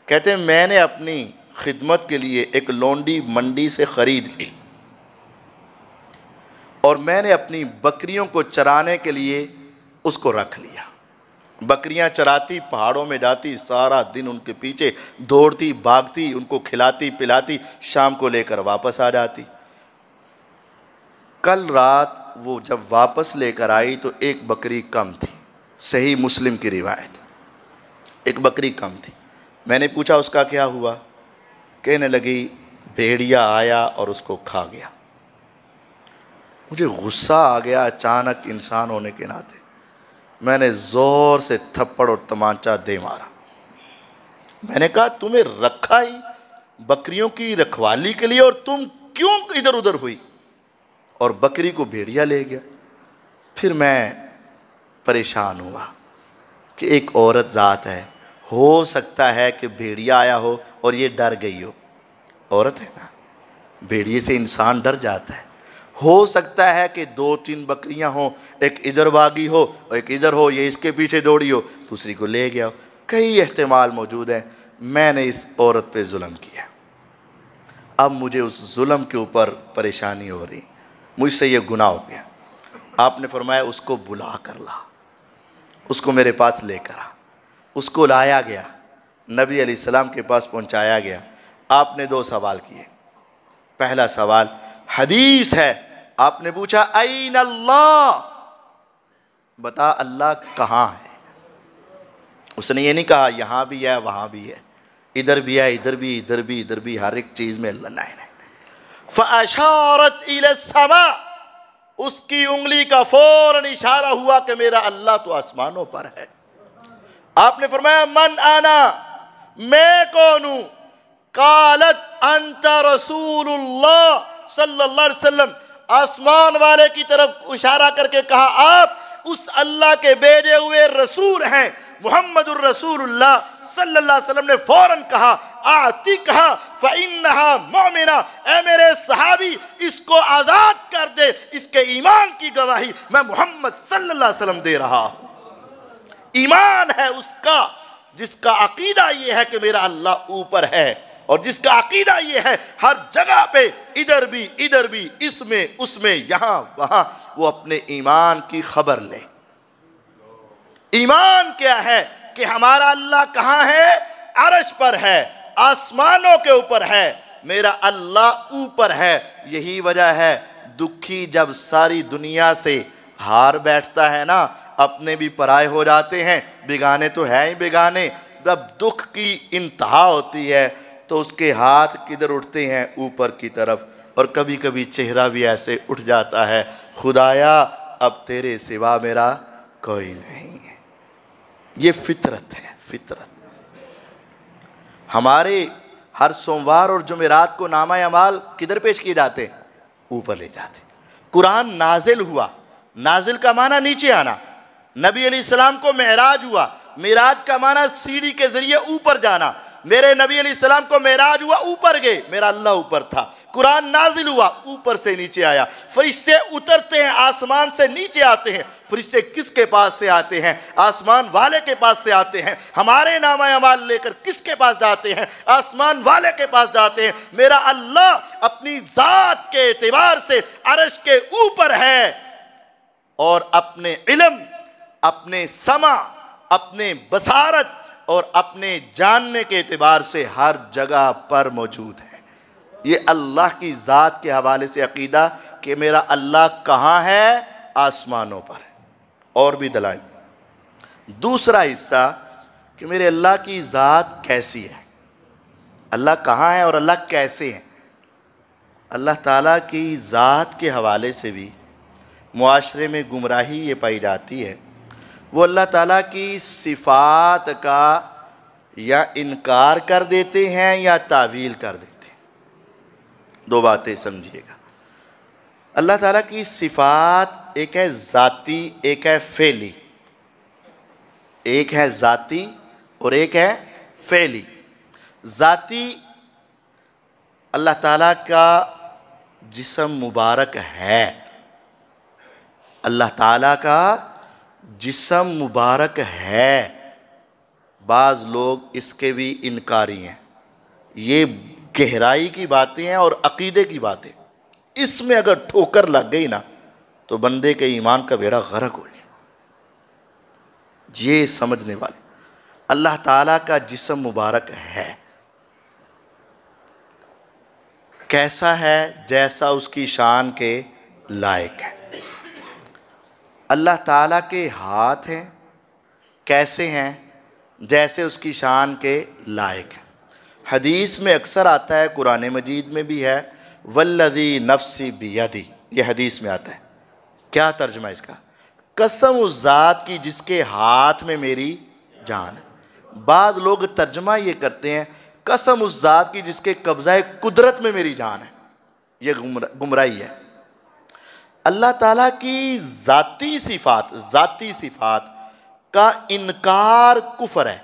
कहते हैं मैंने अपनी खिदमत के लिए एक लोंडी मंडी से ख़रीद ली और मैंने अपनी बकरियों को चराने के लिए उसको रख लिया बकरियां चराती पहाड़ों में जाती सारा दिन उनके पीछे दौड़ती भागती उनको खिलाती पिलाती शाम को लेकर वापस आ जाती कल रात वो जब वापस लेकर आई तो एक बकरी कम थी सही मुस्लिम की रिवायत एक बकरी कम थी मैंने पूछा उसका क्या हुआ कहने लगी भेड़िया आया और उसको खा गया मुझे गुस्सा आ गया अचानक इंसान होने के नाते मैंने ज़ोर से थप्पड़ और तमाचा दे मारा मैंने कहा तुम्हें रखा ही बकरियों की रखवाली के लिए और तुम क्यों इधर उधर हुई और बकरी को भेड़िया ले गया फिर मैं परेशान हुआ कि एक औरत ज़ात है हो सकता है कि भेड़िया आया हो और ये डर गई हो औरत है ना भेड़िए से इंसान डर जाता है हो सकता है कि दो तीन बकरियां हों एक इधर भागी हो और एक इधर हो ये इसके पीछे दौड़ी हो दूसरी को ले गया हो कई अहतमाल मौजूद हैं मैंने इस औरत पे जुल्म किया अब मुझे उस जुल्म के ऊपर परेशानी हो रही मुझसे ये गुनाह हो गया आपने फरमाया उसको बुला कर ला उसको मेरे पास लेकर आ उसको लाया गया नबी अली सलाम के पास पहुंचाया गया आपने दो सवाल किए पहला सवाल हदीस है आपने पूछा आईन अल्लाह बता अल्लाह कहाँ है उसने ये नहीं कहा यहाँ भी है वहाँ भी है इधर भी है इधर भी इधर भी इधर भी हर एक चीज़ में अल्लाह नहीं फ़ाशारत इला समा उसकी उंगली का फौरन इशारा हुआ कि मेरा अल्लाह तो आसमानों पर है आपने फरमाया मन आना मैं कौन हूं कालत अंत रसूलुल्लाह सल्लल्लाहु अलैहि वसल्लम आसमान वाले की तरफ इशारा करके कहा आप उस अल्लाह के भेजे हुए रसूल हैं मोहम्मद रसूल सल्लाम ने फौरन कहा आती कहा फ़ैनहा मोमिना ए मेरे सहाबी इसको आज़ाद कर दे इसके ईमान की गवाही मैं मोहम्मद सल्लल्लाहु अलैहि वसल्लम दे रहा हूं ईमान है उसका जिसका अकीदा यह है कि मेरा अल्लाह ऊपर है और जिसका अकीदा यह है हर जगह पे इधर भी इधर भी इसमें उसमें यहां वहां वो अपने ईमान की खबर ले ईमान क्या है कि हमारा अल्लाह कहां है अरश पर है आसमानों के ऊपर है मेरा अल्लाह ऊपर है यही वजह है दुखी जब सारी दुनिया से हार बैठता है ना अपने भी पराए हो जाते हैं बिगाने तो है ही बिगाने जब दुख की इंतहा होती है तो उसके हाथ किधर उठते हैं ऊपर की तरफ और कभी कभी चेहरा भी ऐसे उठ जाता है खुदाया अब तेरे सिवा मेरा कोई नहीं है ये फितरत है फितरत हमारे हर सोमवार और जुमेरात को नामा अमाल किधर पेश किए जाते ऊपर ले जाते कुरान नाजिल हुआ नाजिल का माना नीचे आना नबी अलीसलाम को महराज हुआ मेराज का माना सीढ़ी के जरिए ऊपर जाना मेरे नबी अलीसलाम को महराज हुआ ऊपर गए मेरा अल्लाह ऊपर था कुरान नाजिल हुआ ऊपर से नीचे आया फरिश्ते उतरते हैं आसमान से नीचे आते हैं फरिश्ते किसके पास से आते हैं आसमान वाले के पास से आते हैं हमारे नामा अमाल लेकर किसके पास जाते हैं आसमान वाले के पास जाते हैं मेरा अल्लाह अपनी ज़ात के एतबार से अरश के ऊपर है और अपने इलम अपने समा अपने बसारत और अपने जानने के एतबार से हर जगह पर मौजूद है ये अल्लाह की ज़ात के हवाले से अकीदा कि मेरा अल्लाह कहाँ है आसमानों पर है और भी दलाई दूसरा हिस्सा कि मेरे अल्लाह की ज़ात कैसी है अल्लाह कहाँ है और अल्लाह कैसे हैं अल्लाह ताला की ज़ात के हवाले से भी माशरे में गुमराही ये पाई जाती है वो अल्लाह ताला की सिफ़ात का या इनकार कर देते हैं या तावील कर देते दो बातें समझिएगा अल्लाह ताला की सिफात एक है ज़ाती एक है फैली एक है ज़ाती और एक है फैली ज़ाती अल्लाह ताला का जिसम मुबारक है अल्लाह ताला का जिसम मुबारक है बाज़ लोग इसके भी इनकारी हैं ये गहराई की बातें हैं और अकीदे की बातें इसमें अगर ठोकर लग गई ना तो बंदे के ईमान का बेड़ा गरक हो गया ये समझने वाले अल्लाह ताला का जिसम मुबारक है कैसा है जैसा उसकी शान के लायक है अल्लाह ताला के हाथ हैं कैसे हैं जैसे उसकी शान के लायक हैं हदीस में अक्सर आता है कुरान मजीद में भी है वल्लदी नफसी बियदी यह हदीस में आता है क्या तर्जमा इसका कसम उस ज़ात की जिसके हाथ में मेरी जान बाद लोग तर्जमा ये करते हैं कसम उस ज़ात की जिसके कब्ज़ा कुदरत में मेरी जान है यह गुमराही है अल्लाह ताला की ज़ाती सिफात ज़ाती सिफात का इनकार कुफर है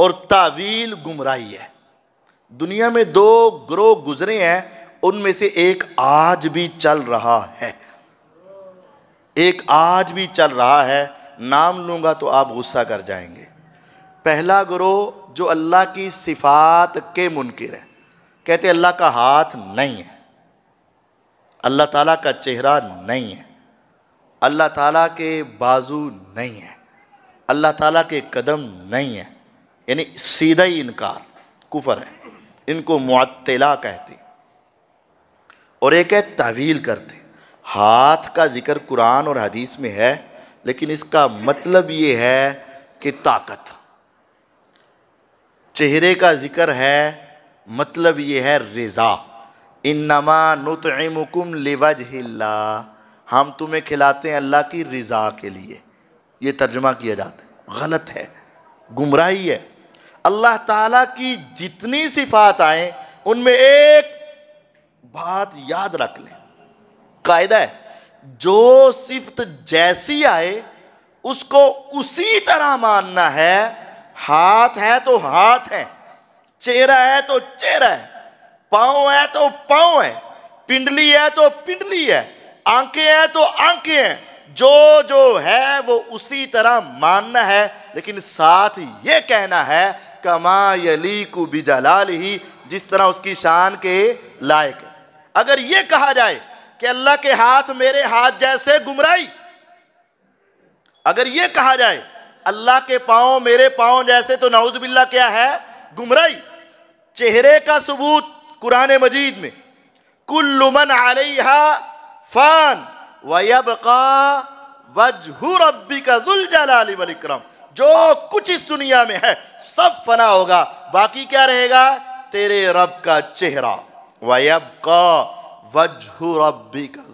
और तावील गुमराही है दुनिया में दो ग्रोह गुजरे हैं उनमें से एक आज भी चल रहा है एक आज भी चल रहा है नाम लूंगा तो आप गुस्सा कर जाएंगे पहला ग्रोह जो अल्लाह की सिफात के मुनकर है कहते अल्लाह का हाथ नहीं है अल्लाह ताला का चेहरा नहीं है अल्लाह ताला के बाजू नहीं है अल्लाह ताला के कदम नहीं है यानी सीधा ही इनकार कुफर है इनको मुअत्तला कहते और एक है तवील करते हाथ का जिक्र कुरान और हदीस में है लेकिन इसका मतलब ये है कि ताकत चेहरे का जिक्र है मतलब ये है रज़ा इन नमा नुतमुकुम लिवज हम तुम्हें खिलाते हैं अल्लाह की रज़ा के लिए ये तर्जमा किया जाता है गलत है गुमराही है अल्लाह ताला की जितनी सिफात आए उनमें एक बात याद रख लें कायदा है जो सिफत जैसी आए उसको उसी तरह मानना है हाथ है तो हाथ है चेहरा है तो चेहरा है पाँव है तो पाँव है पिंडली है तो पिंडली है आंखें हैं तो आंखें हैं जो जो है वो उसी तरह मानना है लेकिन साथ ये कहना है कमा को बिजलाल ही जिस तरह उसकी शान के लायक है अगर ये कहा जाए कि अल्लाह के हाथ मेरे हाथ जैसे गुमराई अगर ये कहा जाए अल्लाह के पाँव मेरे पाँव जैसे तो नाउजबिल्ला क्या है गुमराई चेहरे का सबूत कुरान मजीद में कुल्लुमन आलिहा फान वबका वजहू रब्बी का जुल जलाली वलिक्रम जो कुछ इस दुनिया में है सब फना होगा बाकी क्या रहेगा तेरे रब का चेहरा वब का वजहू रबी का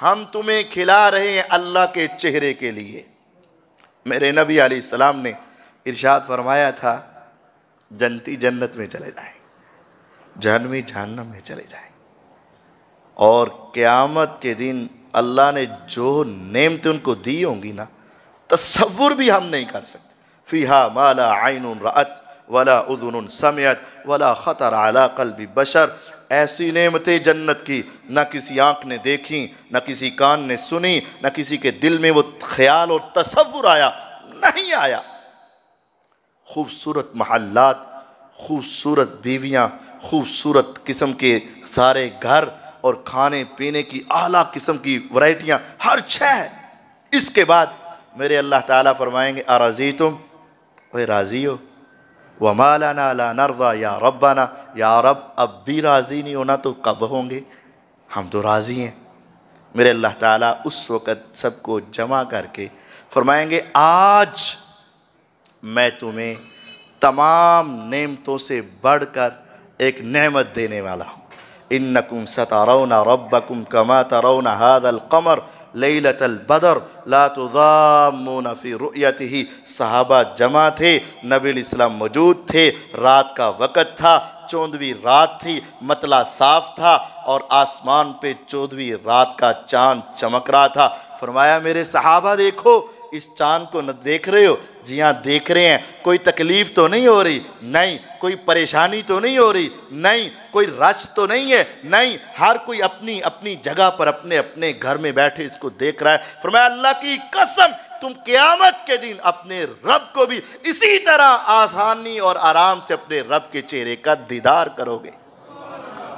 हम तुम्हें खिला रहे हैं अल्लाह के चेहरे के लिए मेरे नबी सलाम ने इरशाद फरमाया था जनती जन्नत में चले जाए जहनवी जहन्नम में चले जाए और क्यामत के दिन अल्लाह ने जो नेमतें उनको दी होंगी ना तस्वुर भी हम नहीं कर सकते फ़िहा माला आयन रत वला उदन समयत वला ख़तर आला कल्बी बशर ऐसी नेमतें जन्नत की न किसी आँख ने देखी न किसी कान ने सुनी न किसी के दिल में वो ख्याल और तस्वुर आया नहीं आया खूबसूरत महल्लात खूबसूरत बीवियाँ खूबसूरत किस्म के सारे घर और खाने पीने की आला किस्म की वैरायटियाँ हर छः इसके बाद मेरे अल्लाह ताला फरमाएंगे अराजी तुम ओए राज़ी हो व मालाना ला नरवा या रब्बाना या रब अब भी राज़ी नहीं होना तो कब होंगे हम तो राज़ी हैं मेरे अल्लाह ताला उस वक़्त सबको जमा करके फरमाएंगे आज मैं तुम्हें तमाम नेमतों से बढ़कर एक नेमत देने वाला हूँ इन नकुम सतारौना रब्बकुम कमा तरौना हादल कमर लत बदर लातुजामफ़ी रुयत ही सहाबा जमा थे नबी इस्लाम मौजूद थे रात का वक़्त था चौदहवीं रात थी मतला साफ था और आसमान पे चौदहवीं रात का चांद चमक रहा था फरमाया मेरे सहाबा देखो इस चांद को न देख रहे हो जी हाँ देख रहे हैं कोई तकलीफ तो नहीं हो रही नहीं कोई परेशानी तो नहीं हो रही नहीं कोई रश तो नहीं है नहीं हर कोई अपनी अपनी जगह पर अपने अपने घर में बैठे इसको देख रहा है मैं अल्लाह की कसम तुम क्यामत के दिन अपने रब को भी इसी तरह आसानी और आराम से अपने रब के चेहरे का दीदार करोगे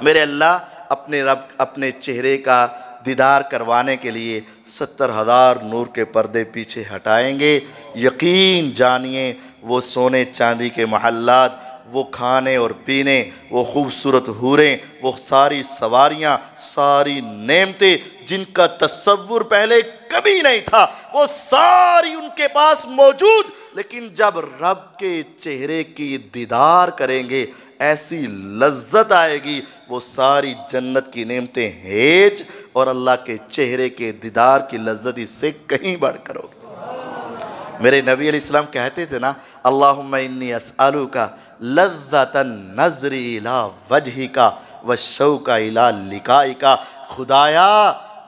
मेरे अल्लाह अपने रब अपने चेहरे का दीदार करवाने के लिए सत्तर हज़ार नूर के पर्दे पीछे हटाएंगे यकीन जानिए वो सोने चांदी के महल्लात वो खाने और पीने वो खूबसूरत हूरें वो सारी सवारियाँ सारी नेमतें जिनका तस्वुर पहले कभी नहीं था वो सारी उनके पास मौजूद लेकिन जब रब के चेहरे की दीदार करेंगे ऐसी लज्जत आएगी वो सारी जन्नत की नेमतें हेज और अल्लाह के चेहरे के दीदार की लज्जत इससे कहीं बढ़ करोगे मेरे नबी इस्लाम कहते थे ना अल्लाह इन्नी असलू का लज्जत नजरी इला वजह का व शव का इला लिकाई का खुदाया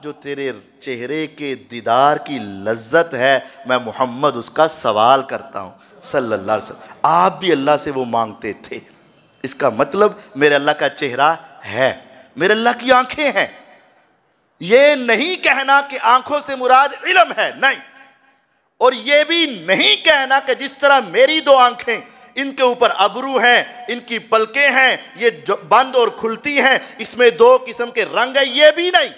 जो तेरे चेहरे के दीदार की लज्जत है मैं मोहम्मद उसका सवाल करता हूँ सल्ला वसल्लम आप भी अल्लाह से वो मांगते थे इसका मतलब मेरे अल्लाह का चेहरा है मेरे अल्लाह की आंखें हैं ये नहीं कहना कि आंखों से मुराद इलम है नहीं और ये भी नहीं कहना कि जिस तरह मेरी दो आंखें इनके ऊपर अबरू हैं इनकी पलकें हैं ये बंद और खुलती हैं इसमें दो किस्म के रंग है ये भी नहीं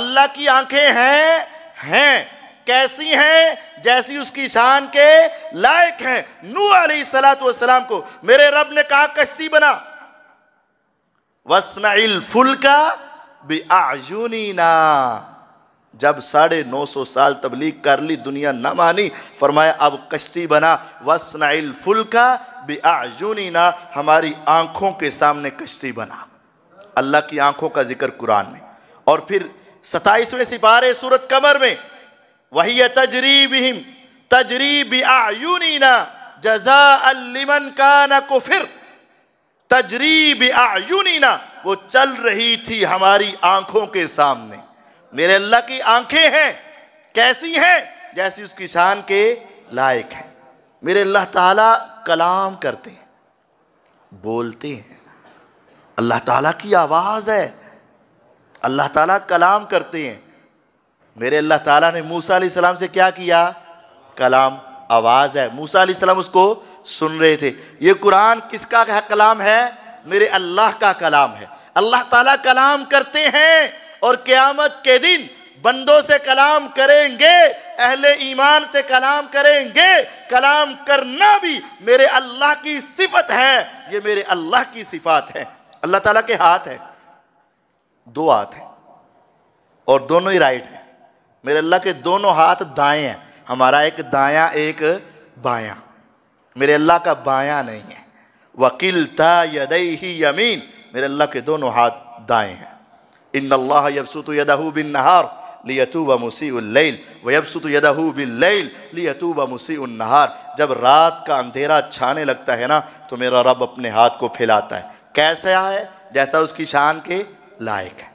अल्लाह की आंखें हैं हैं कैसी हैं जैसी उसकी शान के लायक हैं नू सलाम को मेरे रब ने कहा कस्सी बना वसनाइल फुल का भी आजुनी ना जब साढ़े नौ सौ साल तबलीग कर ली दुनिया ना मानी फरमाया अब कश्ती बना वसनाइल फुल्का ना हमारी आँखों के सामने कश्ती बना अल्लाह की आँखों का जिक्र कुरान में और फिर सताईसवें सिपारे सूरत कमर में वही तजरीब हिम तजरीब ना जजा अलिमन का न फिर तजरीब ना वो चल रही थी हमारी आंखों के सामने मेरे अल्लाह की आंखें हैं कैसी हैं जैसी उस किसान के लायक हैं मेरे अल्लाह ताला कलाम करते हैं बोलते हैं अल्लाह ताला की आवाज़ है अल्लाह ताला कलाम करते हैं मेरे अल्लाह ताला ने मूसा सलाम से क्या किया कलाम आवाज़ है मूसा सलाम उसको सुन रहे थे ये कुरान किसका कलाम है मेरे अल्लाह का कलाम है अल्लाह ताला कलाम करते हैं और क्यामत के दिन बंदों से कलाम करेंगे अहले ईमान से कलाम करेंगे कलाम करना भी मेरे अल्लाह की सिफत है ये मेरे अल्लाह की सिफात है अल्लाह ताला के हाथ है दो हाथ हैं और दोनों ही राइट हैं मेरे अल्लाह के दोनों हाथ दाएं हैं हमारा एक दाया एक बाया मेरे अल्लाह का बाया नहीं है वकील था यदई ही यमीन मेरे अल्लाह के दोनों हाथ दाएं हैं इन अल्लाह यबसुत यदहू बिन नहार लियतूब मुसील वयबसुत यदहू बिल्लैल लियतूब मुसीउन नहार जब रात का अंधेरा छाने लगता है ना तो मेरा रब अपने हाथ को फैलाता है कैसे आए जैसा उसकी शान के लायक है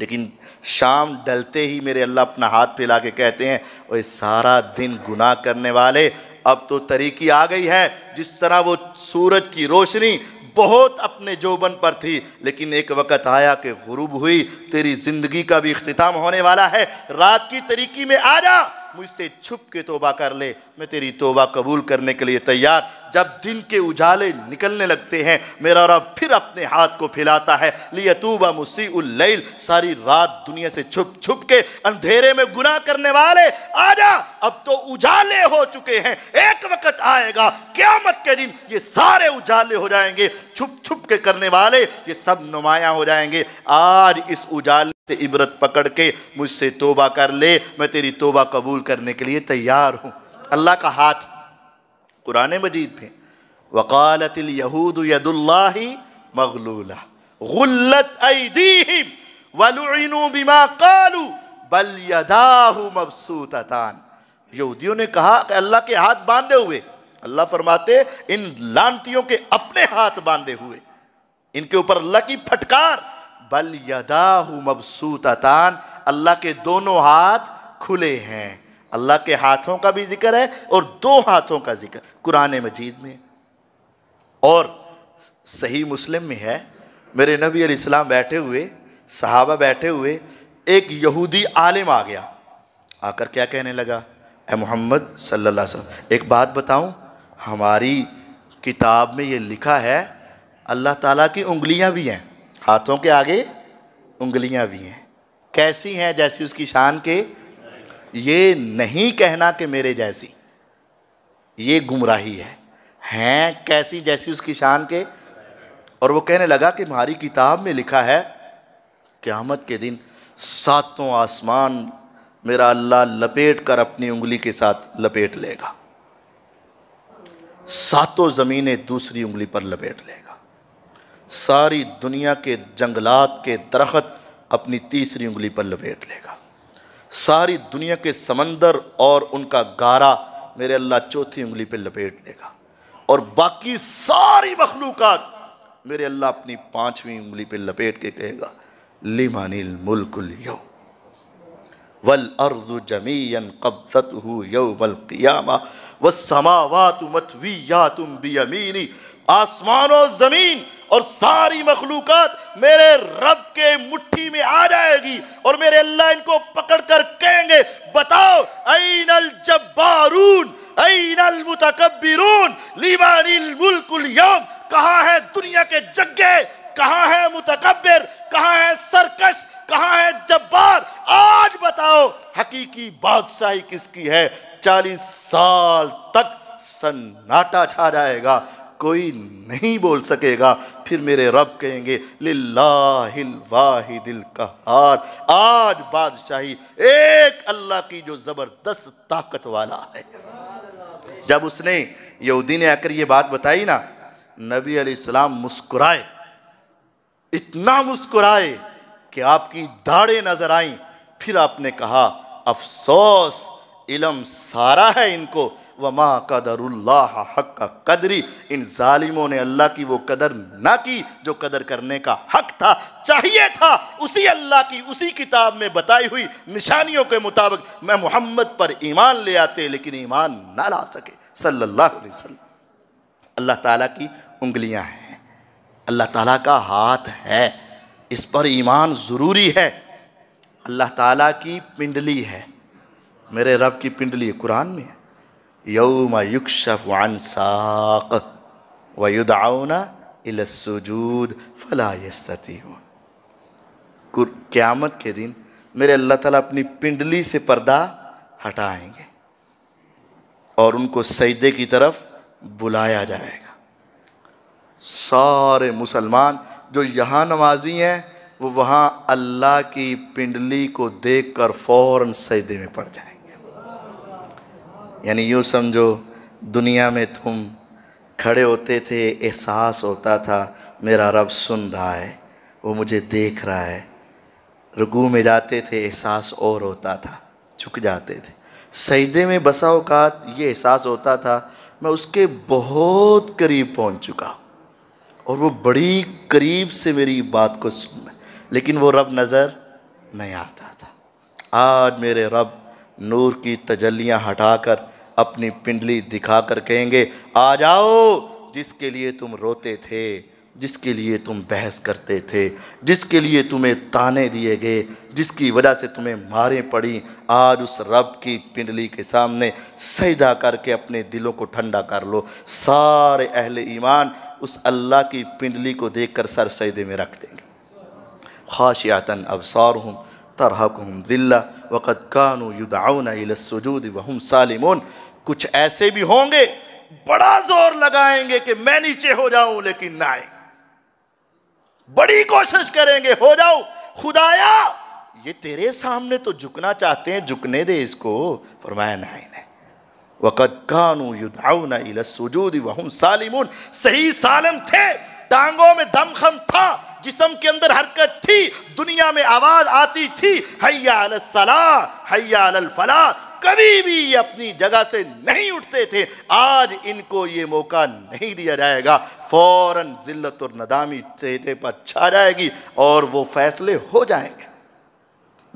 लेकिन शाम डलते ही मेरे अल्लाह अपना हाथ फैला के कहते हैं ओ सारा दिन गुनाह करने वाले अब तो तरीकी आ गई है जिस तरह वो सूरज की रोशनी बहुत अपने जोबन पर थी लेकिन एक वक़्त आया कि गुरूब हुई तेरी ज़िंदगी का भी अख्ताम होने वाला है रात की तरीकी में आ जा मुझसे छुप के तोबा कर ले मैं तेरी तोबा कबूल करने के लिए तैयार जब दिन के उजाले निकलने लगते हैं मेरा रब फिर अपने हाथ को फैलाता है लियतूबा मुसी उल्लैल सारी रात दुनिया से छुप छुप के अंधेरे में गुना करने वाले आजा अब तो उजाले हो चुके हैं एक वक्त आएगा क्यामत के दिन ये सारे उजाले हो जाएंगे छुप छुप के करने वाले ये सब नुमाया हो जाएंगे आज इस उजाले से इबरत पकड़ के मुझसे तोबा कर ले मैं तेरी तोबा कबूल करने के लिए तैयार हूँ अल्लाह का हाथ कुरान मजीद में वकालतलूद यदुल्ला मगलूला गुल्लत ऐदीहिम वलुइनु बिमा कालू बल यदाहु मबसूततान यहूदियों ने कहा कि अल्लाह के हाथ बांधे हुए अल्लाह फरमाते इन लानतियों के अपने हाथ बांधे हुए इनके ऊपर अल्लाह की फटकार बल यदाहु मबसूततान अल्लाह के दोनों हाथ खुले हैं अल्लाह के हाथों का भी जिक्र है और दो हाथों का जिक्र कुरान मजीद में और सही मुस्लिम में है मेरे नबी इस्लाम बैठे हुए सहाबा बैठे हुए एक यहूदी आलिम आ गया आकर क्या कहने लगा ए मोहम्मद सल्ला अलैहि एक बात बताऊं हमारी किताब में ये लिखा है अल्लाह ताला की उंगलियां भी हैं हाथों के आगे उंगलियां भी हैं कैसी हैं जैसी उसकी शान के ये नहीं कहना कि मेरे जैसी ये गुमराही है हैं कैसी जैसी उसकी शान के और वो कहने लगा कि हमारी किताब में लिखा है क़्यामत के दिन सातों आसमान मेरा अल्लाह लपेट कर अपनी उंगली के साथ लपेट लेगा सातों ज़मीनें दूसरी उंगली पर लपेट लेगा सारी दुनिया के जंगलात के दरख्त अपनी तीसरी उंगली पर लपेट लेगा सारी दुनिया के समंदर और उनका गारा मेरे अल्लाह चौथी उंगली पे लपेट लेगा और बाकी सारी मखलूक मेरे अल्लाह अपनी पांचवी उंगली पे लपेट के कहेगा लिमानिल मुल्कुल वल अर्जु जमीन कब्जत यौमल क़ियामा समावा तुम मतवी या तुम बियमीनी आसमान और ज़मीन और सारी मखलूक मेरे रब के मुट्ठी में आ जाएगी और मेरे अल्लाह इनको पकड़ कर कहेंगे बताओ अनल जब्बारून अनल मुतकबिरून लीमानिल मुल्कुल यम कहाँ है दुनिया के जग्गे कहा है मुतकबिर कहा है सरकश कहा है जब्बार आज बताओ हकीकी बादशाही किसकी है चालीस साल तक सन्नाटा छा जाएगा कोई नहीं बोल सकेगा फिर मेरे रब कहेंगे लाहिल वाहिदिल कहार आज बादशाही एक अल्लाह की जो ज़बरदस्त ताकत वाला है जब उसने यहूदी ने आकर ये बात बताई ना नबी अलैहिस्सलाम मुस्कुराए इतना मुस्कुराए कि आपकी दाढ़ें नजर आई फिर आपने कहा अफसोस इलम सारा है इनको वमा कदर हक का कदरी इन जालिमों ने अल्लाह की वो कदर ना की जो कदर करने का हक था चाहिए था उसी अल्लाह की उसी किताब में बताई हुई निशानियों के मुताबिक मैं मोहम्मद पर ईमान ले आते लेकिन ईमान ना ला सके सल्लल्लाहु अलैहि वसल्लम अल्लाह ताला की उंगलियां हैं अल्लाह ताला का हाथ है इस पर ईमान ज़रूरी है अल्लाह ताला की पिंडली है मेरे रब की पिंडली कुरान में है यौम युक्षफ वान साक वयुदाउना इलसूजूद फलायस्ती हूँ क़्यामत के दिन मेरे अल्लाह ताला अपनी पिंडली से पर्दा हटाएंगे और उनको सजदे की तरफ बुलाया जाएगा सारे मुसलमान जो यहाँ नमाजी हैं वो वहाँ अल्लाह की पिंडली को देखकर फौरन सजदे में पड़ जाए यानी यूँ समझो दुनिया में तुम खड़े होते थे एहसास होता था मेरा रब सुन रहा है वो मुझे देख रहा है रुकू में जाते थे एहसास और होता था झुक जाते थे सजदे में बसा अवकात ये एहसास होता था मैं उसके बहुत करीब पहुंच चुका और वो बड़ी करीब से मेरी बात को सुन रहा लेकिन वो रब नज़र नहीं आता था आज मेरे रब नूर की हटा हटाकर अपनी पिंडली दिखा कर कहेंगे आ जाओ जिसके लिए तुम रोते थे जिसके लिए तुम बहस करते थे जिसके लिए तुम्हें ताने दिए गए जिसकी वजह से तुम्हें मारें पड़ी आज उस रब की पिंडली के सामने सजदा करके अपने दिलों को ठंडा कर लो सारे अहल ईमान उस अल्लाह की पिंडली को देखकर सर सजदे में रख देंगे खाशियातन अबसार हूँ हम दिल्ला वक़द कानू युदाउन सजूद वहम सालिमोन कुछ ऐसे भी होंगे बड़ा जोर लगाएंगे कि मैं नीचे हो जाऊं लेकिन ना आए बड़ी कोशिश करेंगे हो जाओ खुदाया ये तेरे सामने तो झुकना चाहते हैं झुकने दे इसको फरमाया ना इन्हें वक़द कानू युद्धाऊ नजूद वहम सालिमून सही सालम थे टांगों में दमखम था जिसम के अंदर हरकत थी दुनिया में आवाज आती थी हैया सलाह हैया फला कभी भी अपनी जगह से नहीं उठते थे आज इनको ये मौका नहीं दिया जाएगा फौरन जिल्लत और नदामी चेहरे पर छा जाएगी और वो फैसले हो जाएंगे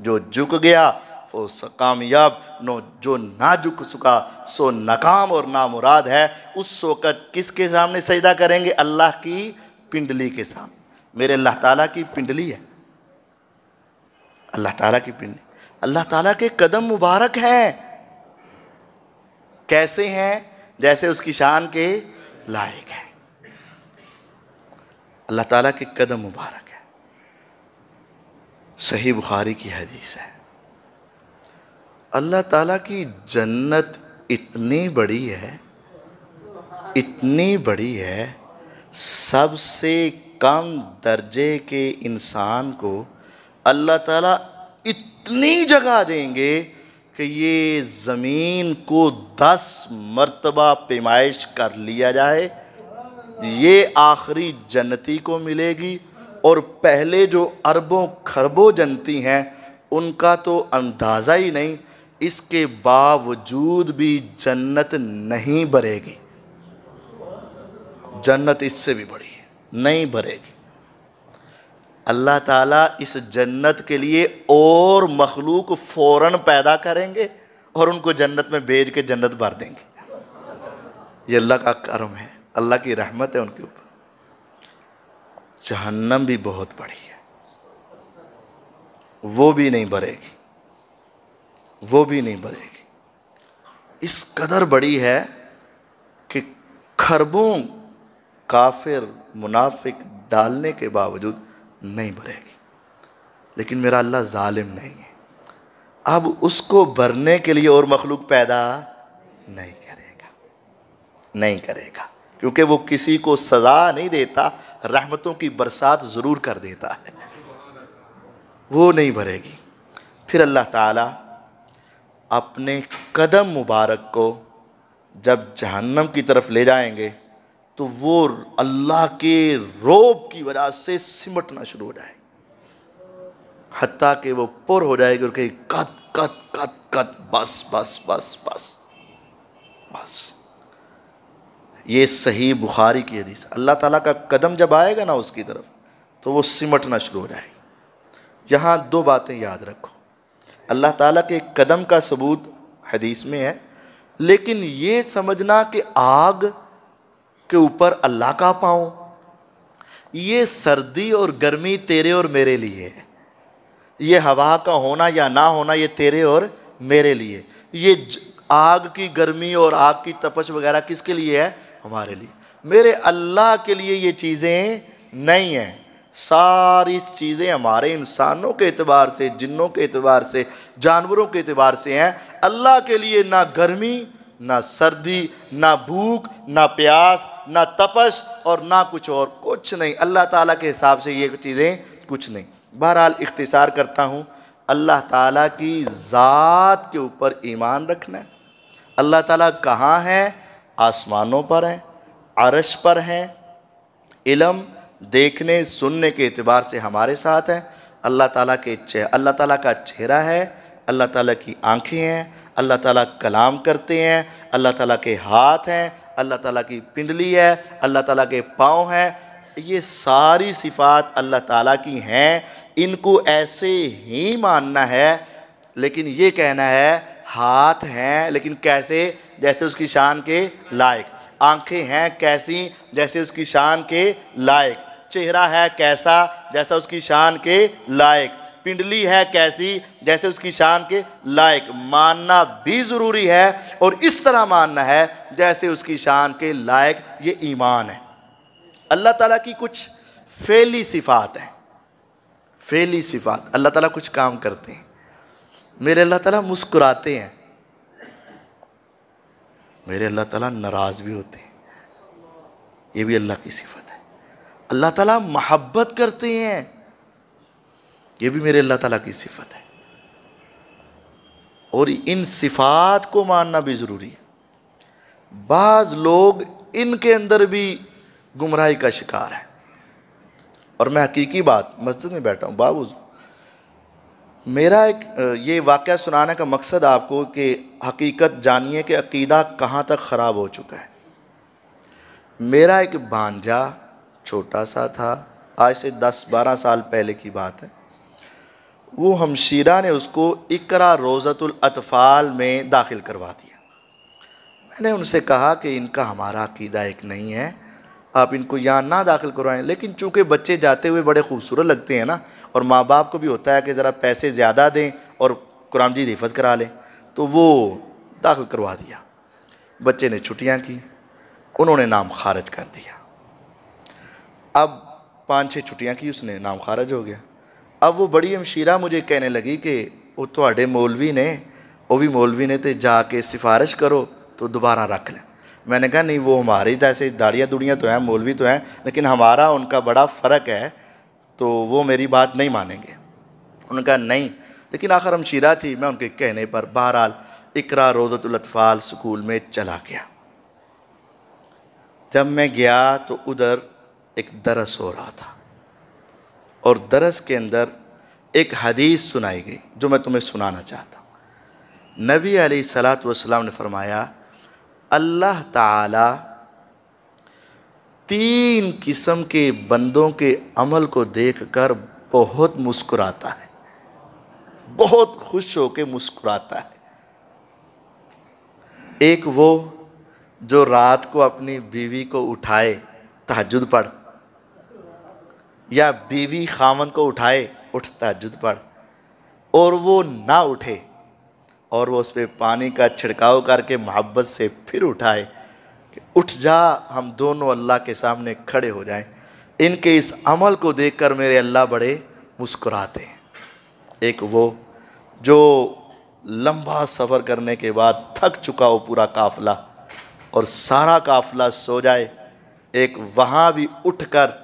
जो झुक गया वो कामयाब नो जो ना झुक सका सो नाकाम और नामुराद है उस वक़्त किसके सामने सजदा करेंगे अल्लाह की पिंडली के सामने मेरे अल्लाह ताला की पिंडली है अल्लाह ताला की पिंडली अल्लाह ताला के कदम मुबारक हैं कैसे हैं जैसे उसकी शान के लायक हैं अल्लाह ताला के कदम मुबारक हैं सही बुखारी की हदीस है अल्लाह ताला की जन्नत इतनी बड़ी है इतनी बड़ी है सबसे कम दर्जे के इंसान को अल्लाह ताला इतनी जगह देंगे कि ये ज़मीन को दस मरतबा पेमाइश कर लिया जाए ये आखिरी जन्नती को मिलेगी और पहले जो अरबों खरबों जनती हैं उनका तो अंदाज़ा ही नहीं इसके बावजूद भी जन्नत नहीं भरेगी जन्नत इससे भी बड़ी है नहीं भरेगी अल्लाह ताला इस जन्नत के लिए और मखलूक फ़ौर पैदा करेंगे और उनको जन्नत में भेज के जन्नत भर देंगे ये अल्लाह का कर्म है अल्लाह की रहमत है उनके ऊपर जहन्नम भी बहुत बड़ी है वो भी नहीं भरेगी वो भी नहीं भरेगी इस कदर बड़ी है कि खरबों काफिर मुनाफिक डालने के बावजूद नहीं भरेगी लेकिन मेरा अल्लाह ालिम नहीं है अब उसको भरने के लिए और मखलूक पैदा नहीं करेगा नहीं करेगा क्योंकि वो किसी को सज़ा नहीं देता रहमतों की बरसात ज़रूर कर देता है वो नहीं भरेगी फिर अल्लाह ताला अपने कदम मुबारक को जब जहन्नम की तरफ ले जाएंगे तो वो अल्लाह के रोब की वजह से सिमटना शुरू हो जाए हती के वो पुर हो जाएगी और कहीं कत कत कत कत बस बस बस बस बस ये सही बुखारी की हदीस अल्लाह ताला का कदम जब आएगा ना उसकी तरफ तो वो सिमटना शुरू हो जाएगी यहाँ दो बातें याद रखो अल्लाह ताला के कदम का सबूत हदीस में है लेकिन ये समझना कि आग के ऊपर अल्लाह का पाँव ये सर्दी और गर्मी तेरे और मेरे लिए है ये हवा का होना या ना होना ये तेरे और मेरे लिए ये आग की गर्मी और आग की तपश वगैरह किसके लिए है हमारे लिए मेरे अल्लाह के लिए ये चीज़ें नहीं हैं सारी चीज़ें हमारे इंसानों के अतबार से जिन्नों के अतबार से जानवरों के अतबार से हैं अल्लाह के लिए ना गर्मी ना सर्दी ना भूख ना प्यास ना तपस और ना कुछ और कुछ नहीं अल्लाह ताला के हिसाब से ये चीज़ें कुछ नहीं बहरहाल इख्तिसार करता हूँ अल्लाह ताला की ज़ात के ऊपर ईमान रखना अल्लाह ताला कहाँ हैं आसमानों पर हैं अरश पर हैं इलम देखने सुनने के अतबार से हमारे साथ हैं अल्लाह ताला के अल्लाह ताला का चेहरा है अल्लाह ताला की आँखें हैं अल्लाह ताला कलाम करते हैं अल्लाह ताला के हाथ हैं अल्लाह ताला की पिंडली है अल्लाह ताला के पाँव हैं ये सारी सिफात अल्लाह ताला की हैं इनको ऐसे ही मानना है लेकिन ये कहना है हाथ हैं लेकिन कैसे जैसे उसकी शान के लायक आंखें हैं कैसी जैसे उसकी शान के लायक चेहरा है कैसा जैसा उसकी शान के लायक पिंडली है कैसी जैसे उसकी शान के लायक मानना भी ज़रूरी है और इस तरह मानना है जैसे उसकी शान के लायक ये ईमान है अल्लाह ताला की कुछ फेली सिफात हैं फेली सिफात अल्लाह ताला कुछ काम करते हैं मेरे अल्लाह ताला मुस्कुराते हैं मेरे अल्लाह ताला नाराज़ भी होते हैं ये भी अल्लाह की सिफत है अल्लाह ताला मोहब्बत करते हैं ये भी मेरे अल्लाह ताला की सिफत है और इन सिफात को मानना भी ज़रूरी है बाज़ लोग इनके अंदर भी गुमराही का शिकार है और मैं हकीकी बात मस्जिद में बैठा हूँ बाबूज मेरा एक ये वाक़ सुनाने का मकसद आपको कि हकीकत जानिए कि अकीदा कहाँ तक ख़राब हो चुका है मेरा एक भांजा छोटा सा था आज से 10-12 साल पहले की बात है वो हमशीरा ने उसको इकरा रोज़तुल अतफ़ाल में दाखिल करवा दिया मैंने उनसे कहा कि इनका हमारा अकीदा एक नहीं है आप इनको यहाँ ना दाखिल करवाएं लेकिन चूँकि बच्चे जाते हुए बड़े खूबसूरत लगते हैं ना और माँ बाप को भी होता है कि ज़रा पैसे ज़्यादा दें और कुरान जी हिफज करा लें तो वो दाखिल करवा दिया बच्चे ने छुट्टियाँ की उन्होंने नाम खारिज कर दिया अब पाँच छः छुट्टियाँ की उसने नाम खारिज हो गया अब वो बड़ी अमशीरा मुझे कहने लगी कि वो थोड़े मौलवी ने वह भी मौलवी ने तो ਜਾ ਕੇ सिफ़ारिश करो तो दोबारा रख लें मैंने कहा नहीं वो हमारे जैसे दाड़ियाँ दुड़ियाँ तो हैं मौलवी तो हैं लेकिन हमारा उनका बड़ा फ़र्क है तो वो मेरी बात नहीं मानेंगे उनका नहीं लेकिन आखिर हम शीरा थी मैं उनके कहने पर बहरहाल इकरा रोज़तुलतफ़ाल स्कूल में चला गया जब मैं गया तो उधर एक दरस हो रहा था और दरस के अंदर एक हदीस सुनाई गई जो मैं तुम्हें सुनाना चाहता हूँ नबी अली सलात वसलाम ने फरमाया अल्लाह ताला तीन किस्म के बंदों के अमल को देखकर बहुत मुस्कुराता है बहुत खुश होकर मुस्कुराता है एक वो जो रात को अपनी बीवी को उठाए तहजद पढ़ या बीवी खामन को उठाए उठता जुद पढ़ और वो ना उठे और वो उस पर पानी का छिड़काव करके मोहब्बत से फिर उठाए कि उठ जा हम दोनों अल्लाह के सामने खड़े हो जाएं इनके इस अमल को देखकर मेरे अल्लाह बड़े मुस्कुराते हैं एक वो जो लंबा सफ़र करने के बाद थक चुका हो पूरा काफ़िला और सारा काफ़िला सो जाए एक वहाँ भी उठकर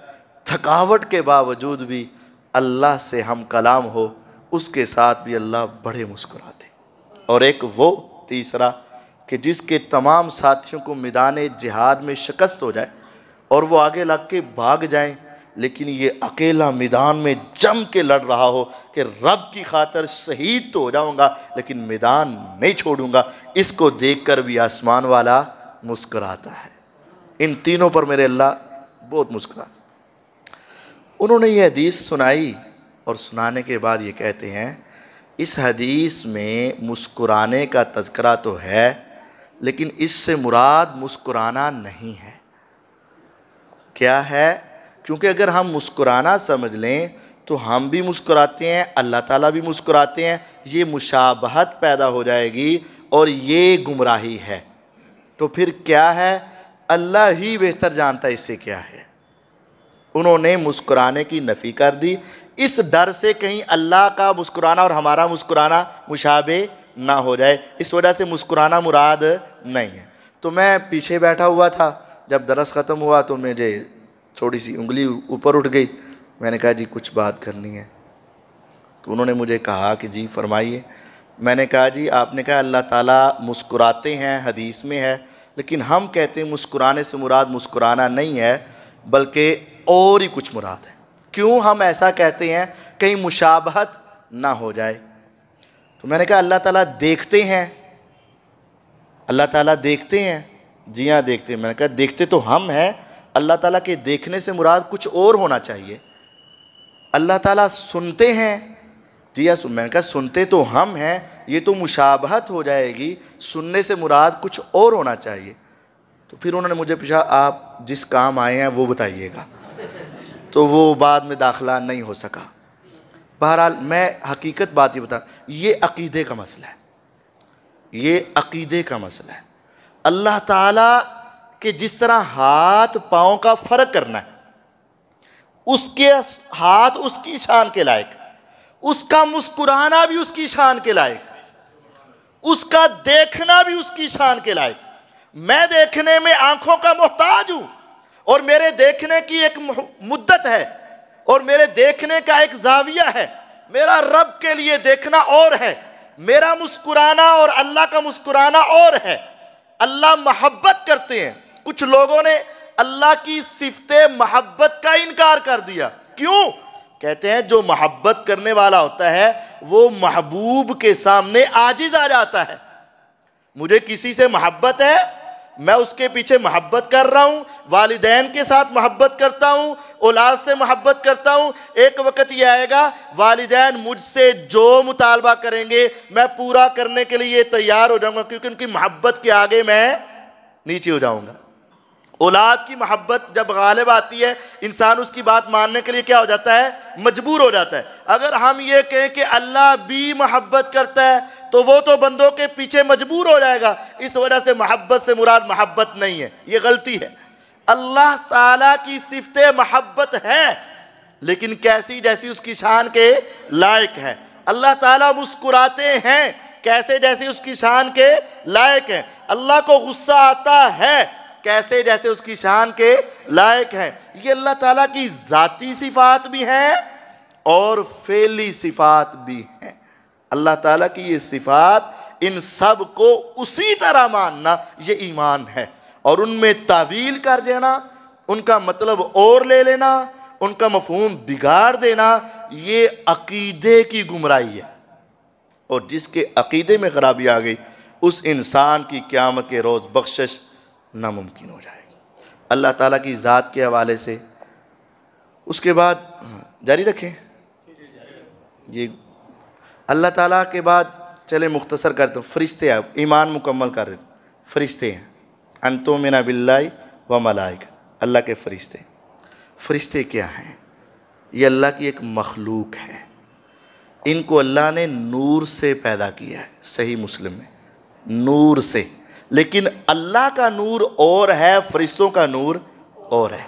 थकावट के बावजूद भी अल्लाह से हम कलाम हो उसके साथ भी अल्लाह बड़े मुस्कुराते और एक वो तीसरा कि जिसके तमाम साथियों को मैदान जिहाद में शिकस्त हो जाए और वो आगे लग के भाग जाएं लेकिन ये अकेला मैदान में जम के लड़ रहा हो कि रब की खातर शहीद तो हो जाऊंगा लेकिन मैदान नहीं छोड़ूंगा इसको देखकर भी आसमान वाला मुस्कराता है इन तीनों पर मेरे अल्लाह बहुत मुस्कुराते उन्होंने ये हदीस सुनाई और सुनाने के बाद ये कहते हैं इस हदीस में मुस्कुराने का तस्करा तो है लेकिन इससे मुराद मुस्कुराना नहीं है क्या है क्योंकि अगर हम मुस्कुराना समझ लें तो हम भी मुस्कुराते हैं अल्लाह ताला भी मुस्कुराते हैं ये मुशाबहत पैदा हो जाएगी और ये गुमराही है तो फिर क्या है अल्लाह ही बेहतर जानता है इससे क्या है उन्होंने मुस्कुराने की नफ़ी कर दी इस डर से कहीं अल्लाह का मुस्कुराना और हमारा मुस्कुराना मुशाबे ना हो जाए इस वजह से मुस्कुराना मुराद नहीं है तो मैं पीछे बैठा हुआ था जब दरस ख़त्म हुआ तो मुझे थोड़ी सी उंगली ऊपर उठ गई मैंने कहा जी कुछ बात करनी है तो उन्होंने मुझे कहा कि जी फरमाइए मैंने कहा जी आपने कहा अल्लाह ताला मुस्कुराते हैं हदीस में है लेकिन हम कहते हैं मुस्कुराने से मुराद मुस्कुराना नहीं है बल्कि और ही कुछ मुराद है क्यों हम ऐसा कहते हैं कहीं मुशाबहत ना हो जाए तो मैंने कहा अल्लाह ताला देखते हैं अल्लाह ताला देखते हैं जी हाँ देखते हैं मैंने कहा देखते तो हम हैं अल्लाह ताला के देखने से मुराद कुछ और होना चाहिए अल्लाह ताला सुनते हैं जी हाँ मैंने कहा सुनते तो हम हैं ये तो मुशाबहत हो जाएगी सुनने से मुराद कुछ और होना चाहिए तो फिर उन्होंने मुझे पूछा आप जिस काम आए हैं वो बताइएगा तो वो बाद में दाखिला नहीं हो सका बहरहाल मैं हकीकत बात ही बता ये अकीदे का मसला है ये अकीदे का मसला है अल्लाह ताला के जिस तरह हाथ पाँव का फ़र्क करना है उसके हाथ उसकी शान के लायक उसका मुस्कुराना भी उसकी शान के लायक उसका देखना भी उसकी शान के लायक मैं देखने में आंखों का मोहताज हूं और मेरे देखने की एक मुद्दत है और मेरे देखने का एक जाविया है मेरा रब के लिए देखना और है मेरा मुस्कुराना और अल्लाह का मुस्कुराना और है अल्लाह मोहब्बत करते हैं कुछ लोगों ने अल्लाह की सिफत मोहब्बत का इनकार कर दिया क्यों कहते हैं जो मोहब्बत करने वाला होता है वो महबूब के सामने आजिज आ जाता है मुझे किसी से मोहब्बत है मैं उसके पीछे मोहब्बत कर रहा हूँ वालदेन के साथ मोहब्बत करता हूँ औलाद से मोहब्बत करता हूँ एक वक्त ये आएगा वालदेन मुझसे जो मुतालबा करेंगे मैं पूरा करने के लिए तैयार हो जाऊँगा क्योंकि उनकी मोहब्बत के आगे मैं नीचे हो जाऊँगा औलाद की मोहब्बत जब गालिब आती है इंसान उसकी बात मानने के लिए क्या हो जाता है मजबूर हो जाता है अगर हम ये कहें कि अल्लाह भी मोहब्बत करता है तो वो तो बंदों के पीछे मजबूर हो जाएगा इस वजह से मोहब्बत से मुराद मोहब्बत नहीं है ये गलती है अल्लाह ताला की सिफत मोहब्बत है लेकिन कैसी जैसी उसकी शान के लायक है अल्लाह ताला मुस्कुराते हैं कैसे जैसे उसकी शान के लायक है अल्लाह को गुस्सा आता है कैसे जैसे उसकी शान के लायक है ये अल्लाह ताला की ज़ाती सिफात भी हैं और फेली सिफात भी हैं अल्लाह ताला की ये सिफात इन सब को उसी तरह मानना ये ईमान है और उनमें तावील कर देना उनका मतलब और ले लेना उनका मफहूम बिगाड़ देना ये अकीदे की गुमराही है और जिसके अकीदे में ख़राबी आ गई उस इंसान की क़्यामत के रोज़ बख्शिश नामुमकिन हो जाएगी अल्लाह ताला की ज़ात के हवाले से उसके बाद जारी रखें ये अल्लाह ताला के बाद चले मुख्तसर करते दो फरिश्ते आप ईमान मुकम्मल कर देते फरिश्ते हैं अंतो मिना बिल्लाई व मलाइक अल्लाह के फरिश्ते फरिश्ते क्या हैं ये अल्लाह की एक मखलूक है इनको अल्लाह ने नूर से पैदा किया है सही मुस्लिम में नूर से लेकिन अल्लाह का नूर और है फरिश्तों का नूर और है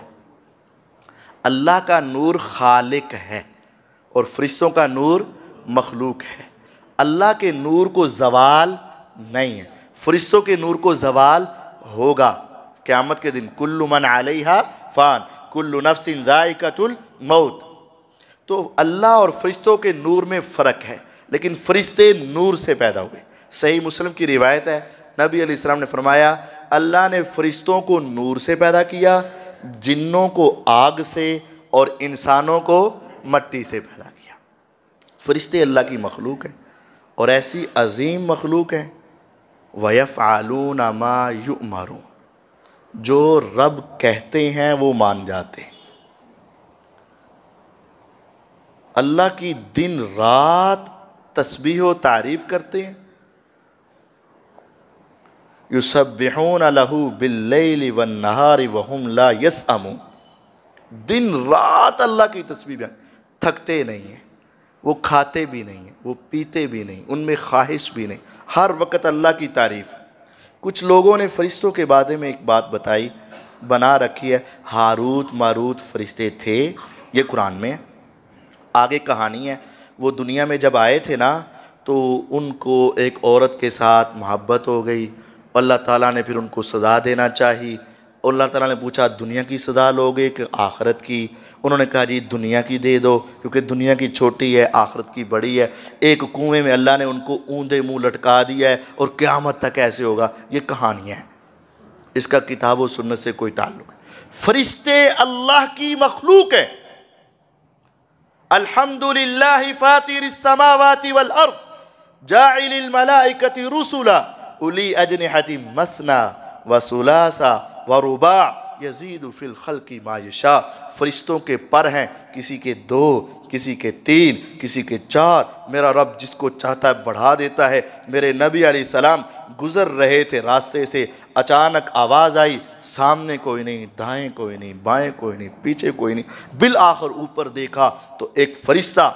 अल्लाह का नूर खालिक है और फरिश्तों का नूर मखलूक है अल्लाह के नूर को जवाल नहीं है फरिश्तों के नूर को जवाल होगा क़्यामत के दिन कुल्लु मन आलिहा फ़ान कुल्लु नफसिन जायकतुल मौत तो अल्लाह और फरिश्तों के नूर में फ़र्क है लेकिन फरिश्ते नूर से पैदा हुए सही मुस्लिम की रिवायत है नबी अलैहिस्सलाम ने फरमाया अल्लाह ने फरिश्तों को नूर से पैदा किया जिन्नों को आग से और इंसानों को मट्टी से पैदा फरिश्ते अल्लाह की मखलूक है और ऐसी अजीम मखलूक है वयफ़ आलू नामा यु मारू जो रब कहते हैं वो मान जाते हैं अल्लाह की दिन रात तस्बी व तारीफ़ करते हैं युसबून लहू बिल्ली वन नहार वहम ला यस दिन रात अल्लाह की तस्वीर थकते नहीं हैं वो खाते भी नहीं हैं वो पीते भी नहीं उनमें ख्वाहिश भी नहीं हर वक्त अल्लाह की तारीफ़ कुछ लोगों ने फरिश्तों के बारे में एक बात बताई बना रखी है हारूत मारूत फरिश्ते थे ये कुरान में आगे कहानी है वो दुनिया में जब आए थे ना तो उनको एक औरत के साथ मोहब्बत हो गई अल्लाह ताला ने फिर उनको सज़ा देना चाहिए अल्लाह ताला ने पूछा दुनिया की सज़ा लोगे कि आखरत की उन्होंने कहा जी दुनिया की दे दो क्योंकि दुनिया की छोटी है आखरत की बड़ी है एक कुएं में अल्लाह ने उनको ऊंधे मुंह लटका दिया है और क़्यामत तक ऐसे होगा ये कहानियाँ हैं इसका किताब व सुन्नत से कोई ताल्लुक है फरिश्ते अल्लाह की मखलूक है अल्हम्दुलिल्लाह फातिर समावाति वल अर्फ जाइल मलाइकति रसुला उली अजनहति मसना वसुलासा वरुबा यजीद फिल खल की मायशा फरिश्तों के पर हैं किसी के दो किसी के तीन किसी के चार मेरा रब जिसको चाहता है बढ़ा देता है मेरे नबी सलाम गुज़र रहे थे रास्ते से अचानक आवाज़ आई सामने कोई नहीं दाएं कोई नहीं बाएं कोई नहीं पीछे कोई नहीं बिल आखिर ऊपर देखा तो एक फरिश्ता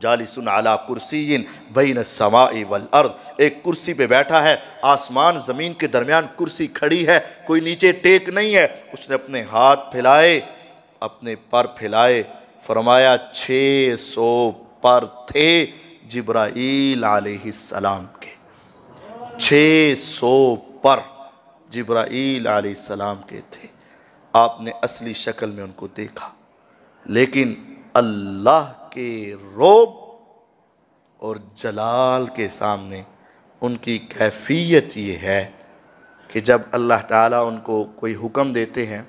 जालिसन आला कुर्सीन बैन समाई वल अर्द एक कुर्सी पे बैठा है आसमान ज़मीन के दरमियान कुर्सी खड़ी है कोई नीचे टेक नहीं है उसने अपने हाथ फैलाए अपने पर फैलाए फरमाया छः सौ पर थे जिब्राईल आलाम के छः सौ पर जिब्राईल आलाम के थे आपने असली शक्ल में उनको देखा लेकिन अल्लाह के रोब और जलाल के सामने उनकी कैफियत ये है कि जब अल्लाह ताला उनको कोई हुक्म देते हैं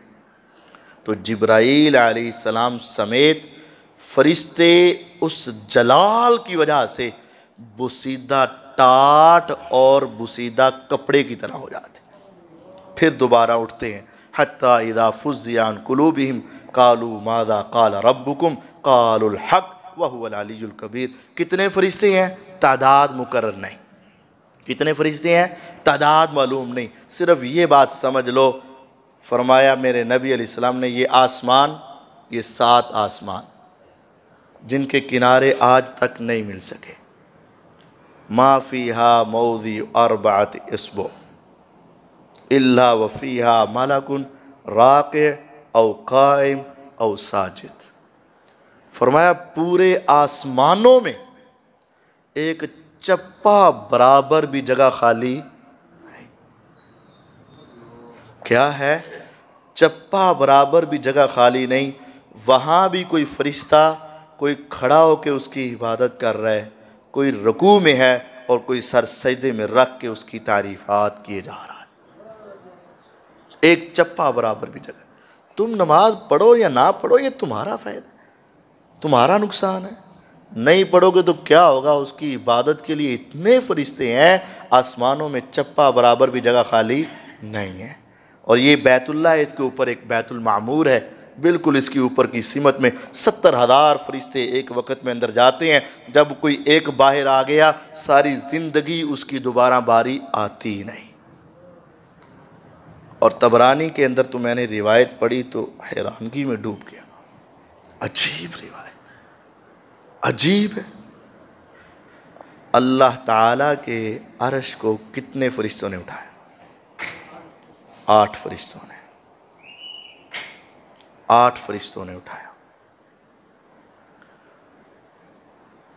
तो जब्राईल सलाम समेत फरिश्ते उस जलाल की वजह से बुसीदा टाट और बुसीदा कपड़े की तरह हो जाते फिर दोबारा उठते हैं हती इदा फुजियान कलूबिम कालू मादा काला रब्बुकुम कालहक वहुअलकबीर कितने फरिश्ते हैं तादाद मुकर नहीं कितने फरिश्ते हैं तादाद मालूम नहीं सिर्फ ये बात समझ लो फरमाया मेरे नबी सलाम ने ये आसमान ये सात आसमान जिनके किनारे आज तक नहीं मिल सके माफ़ी हा मऊदी बात इसबो अल्ला वफ़ी हा मालाकुन राके औ कायम औ साजिद फरमाया पूरे आसमानों में एक चप्पा बराबर भी जगह खाली नहीं क्या है चप्पा बराबर भी जगह खाली नहीं वहाँ भी कोई फरिश्ता कोई खड़ा होकर उसकी इबादत कर रहा है कोई रकू में है और कोई सर सजदे में रख के उसकी तारीफ़ात किए जा रहा है एक चप्पा बराबर भी जगह तुम नमाज पढ़ो या ना पढ़ो ये तुम्हारा फ़ायदा तुम्हारा नुकसान है नहीं पढ़ोगे तो क्या होगा उसकी इबादत के लिए इतने फरिश्ते हैं आसमानों में चप्पा बराबर भी जगह खाली नहीं है और ये बैतुल्ला है इसके ऊपर एक बैतुल मामूर है बिल्कुल इसके ऊपर की सीमत में सत्तर हज़ार फरिश्ते एक वक्त में अंदर जाते हैं जब कोई एक बाहर आ गया सारी ज़िंदगी उसकी दोबारा बारी आती नहीं और तबरानी के अंदर तो मैंने रिवायत पढ़ी तो हैरानगी में डूब गया अजीब रिवायत अजीब है अल्लाह ताला के अरश को कितने फरिश्तों ने उठाया आठ फरिश्तों ने आठ फरिश्तों ने उठाया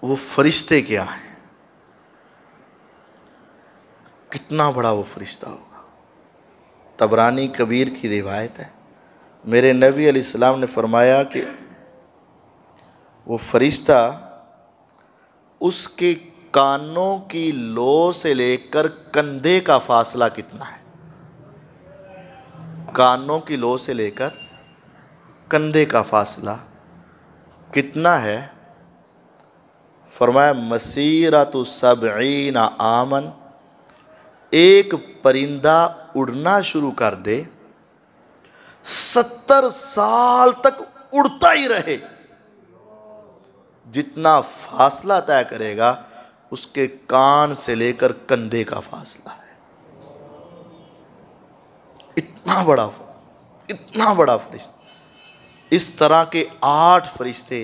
वो फरिश्ते क्या हैं कितना बड़ा वो फरिश्ता होगा तबरानी कबीर की रिवायत है मेरे नबी अलैहिस्सलाम ने फरमाया कि वो फरिश्ता उसके कानों की लो से लेकर कंधे का फासला कितना है कानों की लो से लेकर कंधे का फासला कितना है फरमाया सब सबईना आमन एक परिंदा उड़ना शुरू कर दे सत्तर साल तक उड़ता ही रहे जितना फासला तय करेगा उसके कान से लेकर कंधे का फासला है इतना बड़ा इतना बड़ा फरिश्ता इस तरह के आठ फरिश्ते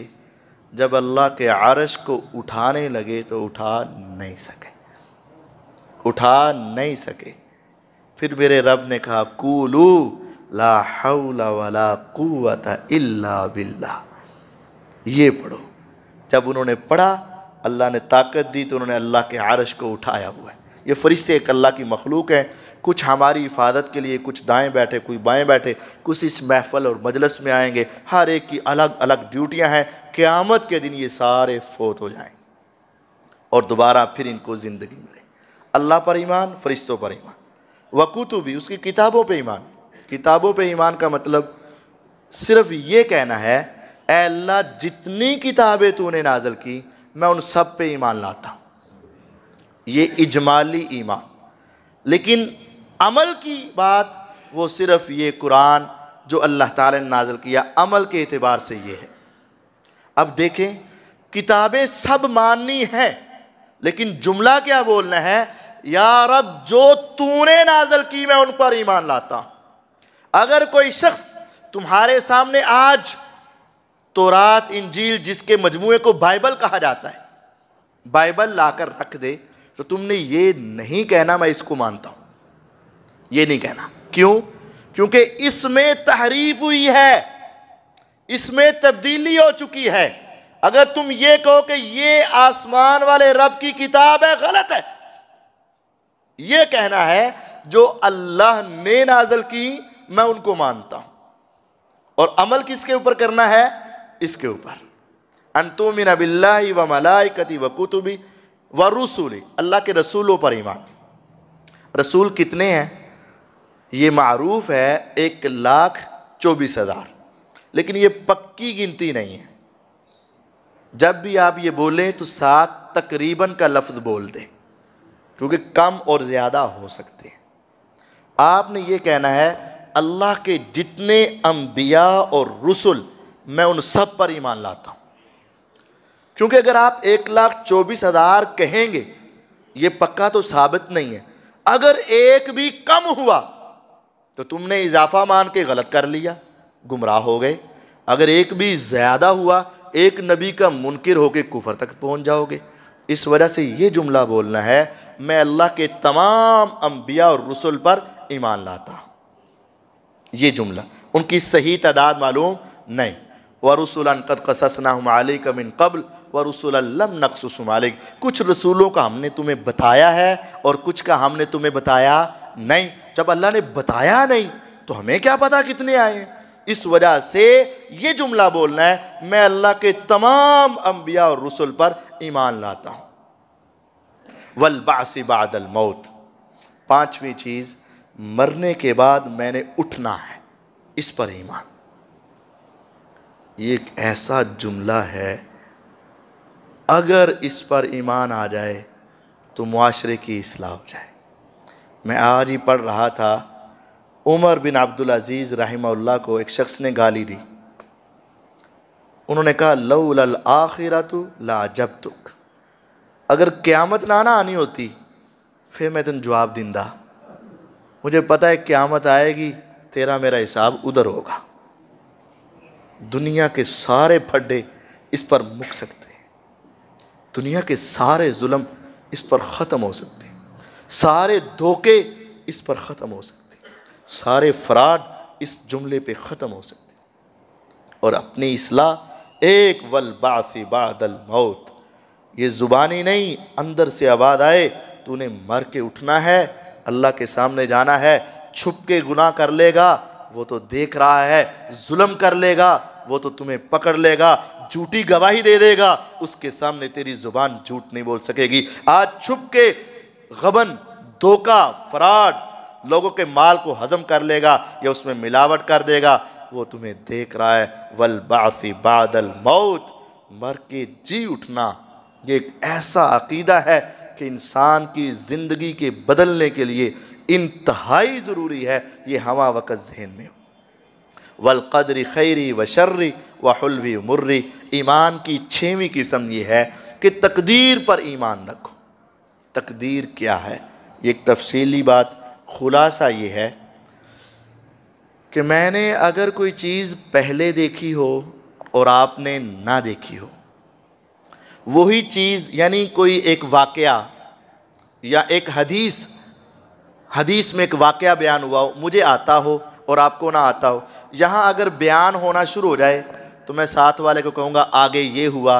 जब अल्लाह के आरश को उठाने लगे तो उठा नहीं सके उठा नहीं सके फिर मेरे रब ने कहा कूलू ला हौला वला कुवता इल्ला बिल्ला ये पढ़ो जब उन्होंने पढ़ा अल्लाह ने ताकत दी तो उन्होंने अल्लाह के आरश को उठाया हुआ है ये फरिश्ते एक अल्लाह की मखलूक हैं कुछ हमारी हिफाजत के लिए कुछ दाएं बैठे कुछ बाएं बैठे कुछ इस महफल और मजलस में आएंगे हर एक की अलग अलग ड्यूटियां हैं क़्यामत के दिन ये सारे फोत हो जाएँ और दोबारा फिर इनको ज़िंदगी मिले अल्लाह पर ईमान फरिश्तों पर ईमान वकूतु भी उसकी किताबों पर ईमान किताबों पर ईमान का मतलब सिर्फ ये कहना है अल्लाह जितनी किताबें तूने नाजल की मैं उन सब पे ईमान लाता हूँ ये इजमाली ईमान लेकिन अमल की बात वो सिर्फ़ ये कुरान जो अल्लाह ताला ने नाजल किया अमल के अतबार से ये है अब देखें किताबें सब माननी हैं लेकिन जुमला क्या बोलना है या रब जो तूने नाजल की मैं उन पर ईमान लाता हूँ अगर कोई शख्स तुम्हारे सामने आज तोरात इंजील जिसके मजमू को बाइबल कहा जाता है बाइबल लाकर रख दे तो तुमने ये नहीं कहना मैं इसको मानता हूं ये नहीं कहना क्यों क्योंकि इसमें तहरीफ हुई है इसमें तब्दीली हो चुकी है अगर तुम ये कहो कि ये आसमान वाले रब की किताब है गलत है ये कहना है जो अल्लाह ने नाजल की मैं उनको मानता हूं और अमल किसके ऊपर करना है इसके ऊपर अंतुमिन बिल्ला व मलाइकती व कुतुबी व रसूली अल्लाह के रसूलों पर ईमान रसूल कितने हैं ये मरूफ है एक लाख चौबीस हज़ार लेकिन ये पक्की गिनती नहीं है जब भी आप ये बोलें तो सात तकरीबन का लफ्ज़ बोल दें क्योंकि कम और ज़्यादा हो सकते हैं आपने ये कहना है अल्लाह के जितने अम्बिया और रसुल मैं उन सब पर ईमान लाता हूँ क्योंकि अगर आप एक लाख चौबीस हज़ार कहेंगे ये पक्का तो साबित नहीं है अगर एक भी कम हुआ तो तुमने इजाफा मान के गलत कर लिया गुमराह हो गए अगर एक भी ज़्यादा हुआ एक नबी का मुनकर होकर कुफर तक पहुंच जाओगे इस वजह से ये जुमला बोलना है मैं अल्लाह के तमाम अम्बिया और रसुल पर ईमान लाता ये जुमला उनकी सही तादाद मालूम नहीं वरसुलन कद का मिन कबल वरसुल्लम नकसुसम आलिक कुछ रसूलों का हमने तुम्हें बताया है और कुछ का हमने तुम्हें बताया नहीं जब अल्लाह ने बताया नहीं तो हमें क्या पता कितने आए इस वजह से ये जुमला बोलना है मैं अल्लाह के तमाम अम्बिया और रसुल पर ईमान लाता हूँ वलबासी बादल मौत पाँचवीं चीज़ मरने के बाद मैंने उठना है इस पर ईमान ये एक ऐसा जुमला है अगर इस पर ईमान आ जाए तो माशरे की असलाह हो जाए मैं आज ही पढ़ रहा था उमर बिन अब्दुल अजीज़ रहीमल्ला को एक शख्स ने गाली दी उन्होंने कहा लल आखिरत ला जब तुक अगर क़्यामत ना ना आनी होती फिर मैं तुम जवाब दिंदा मुझे पता है क़्यामत आएगी तेरा मेरा हिसाब उधर होगा दुनिया के सारे फड्डे इस पर मुक सकते हैं दुनिया के सारे जुल्म इस पर ख़त्म हो सकते हैं सारे धोखे इस पर ख़त्म हो सकते हैं सारे फ्राड इस जुमले पे ख़त्म हो सकते हैं और अपनी असलाह एक वल बासी बादल मौत ये ज़ुबानी नहीं अंदर से आवाज़ आए तो उन्हें मर के उठना है अल्लाह के सामने जाना है छुप के गुनाह कर लेगा वो तो देख रहा है जुल्म कर लेगा वो तो तुम्हें पकड़ लेगा झूठी गवाही दे देगा उसके सामने तेरी जुबान झूठ नहीं बोल सकेगी आज छुप के गबन धोखा फ्रॉड लोगों के माल को हजम कर लेगा या उसमें मिलावट कर देगा वो तुम्हें देख रहा है वल बासी बादल मौत मर के जी उठना ये एक ऐसा अकीदा है कि इंसान की ज़िंदगी के बदलने के लिए इंतहाई ज़रूरी है ये हवा वक़्त जहन में हो वलकदर खैरी व शर्री व हलवी मुर्री ईमान की छवीं किस्म यह है कि तकदीर पर ईमान रखो तकदीर क्या है एक तफसीली बात खुलासा ये है कि मैंने अगर कोई चीज़ पहले देखी हो और आपने ना देखी हो वही चीज़ यानी कोई एक वाक़ या एक हदीस हदीस में एक वाक़ बयान हुआ हो मुझे आता हो और आपको ना आता हो यहाँ अगर बयान होना शुरू हो जाए तो मैं साथ वाले को कहूँगा आगे ये हुआ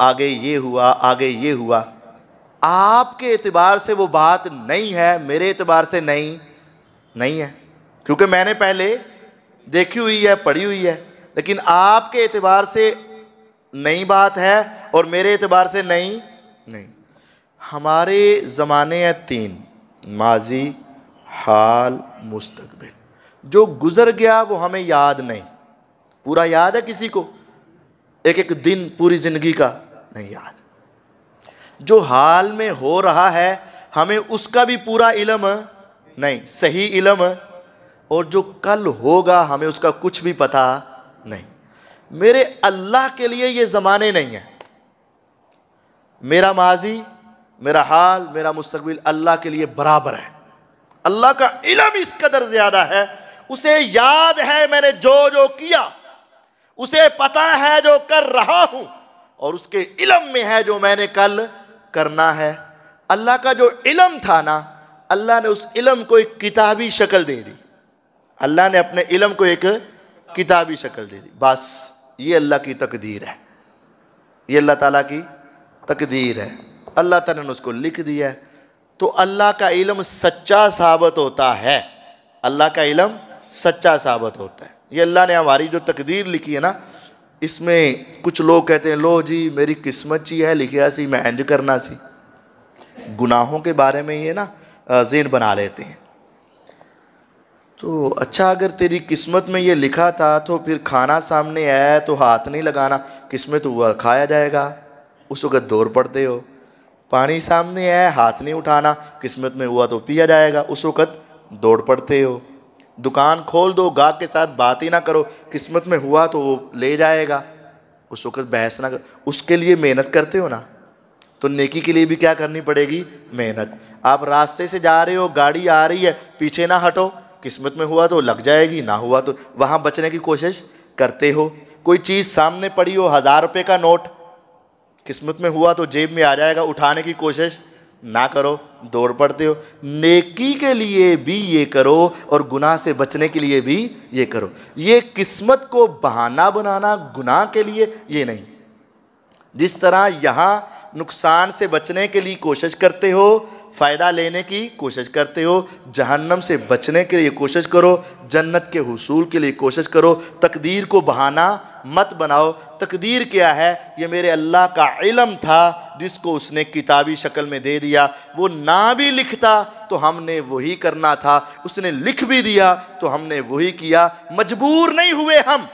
आगे ये हुआ आगे ये हुआ आपके एतबार से वो बात नहीं है मेरे एतबार से नहीं नहीं है क्योंकि मैंने पहले देखी हुई है पढ़ी हुई है लेकिन आपके एतबार से नई बात है और मेरे एतबार से नहीं नहीं हमारे ज़माने हैं तीन माजी हाल मुस्तकबिल जो गुज़र गया वो हमें याद नहीं पूरा याद है किसी को एक एक दिन पूरी ज़िंदगी का नहीं याद जो हाल में हो रहा है हमें उसका भी पूरा इलम नहीं सही इलम और जो कल होगा हमें उसका कुछ भी पता नहीं मेरे अल्लाह के लिए ये ज़माने नहीं हैं मेरा माजी मेरा हाल मेरा मुस्तबिल अल्लाह के लिए बराबर है अल्लाह का इलम इस कदर ज़्यादा है उसे याद है मैंने जो जो किया उसे पता है जो कर रहा हूं और उसके इलम में है जो मैंने कल करना है अल्लाह का जो इलम था ना अल्लाह ने उस इलम को एक किताबी शक्ल दे दी अल्लाह ने अपने इलम को एक किताबी शक्ल दे दी बस ये अल्लाह की तकदीर है ये अल्लाह ताला की तकदीर है अल्लाह ताला ने उसको लिख दिया तो अल्लाह का इलम सच्चा साबित होता है अल्लाह का इलम सच्चा साबित होता है ये अल्लाह ने हमारी जो तकदीर लिखी है ना इसमें कुछ लोग कहते हैं लो जी मेरी किस्मत ही है लिखिया सी मैं इंज करना सी गुनाहों के बारे में ये ना जेन बना लेते हैं तो अच्छा अगर तेरी किस्मत में ये लिखा था तो फिर खाना सामने आया तो हाथ नहीं लगाना किस्मत हुआ खाया जाएगा उस वक़्त दौड़ पड़ते हो पानी सामने आया हाथ नहीं उठाना किस्मत में हुआ तो पिया जाएगा उस वक़्त दौड़ पड़ते हो दुकान खोल दो गाहक के साथ बात ही ना करो किस्मत में हुआ तो वो ले जाएगा उस वक्त बहस ना कर उसके लिए मेहनत करते हो ना तो नेकी के लिए भी क्या करनी पड़ेगी मेहनत आप रास्ते से जा रहे हो गाड़ी आ रही है पीछे ना हटो किस्मत में हुआ तो लग जाएगी ना हुआ तो वहाँ बचने की कोशिश करते हो कोई चीज़ सामने पड़ी हो हज़ार रुपये का नोट किस्मत में हुआ तो जेब में आ जाएगा उठाने की कोशिश ना करो दौड़ पड़ते हो नेकी के लिए भी ये करो और गुनाह से बचने के लिए भी ये करो ये किस्मत को बहाना बनाना गुनाह के लिए ये नहीं जिस तरह यहाँ नुकसान से बचने के लिए कोशिश करते हो फ़ायदा लेने की कोशिश करते हो जहन्नम से बचने के लिए कोशिश करो जन्नत के हसूल के लिए कोशिश करो तकदीर को बहाना मत बनाओ तकदीर क्या है ये मेरे अल्लाह का इलम था जिसको उसने किताबी शक्ल में दे दिया वो ना भी लिखता तो हमने वही करना था उसने लिख भी दिया तो हमने वही किया मजबूर नहीं हुए हम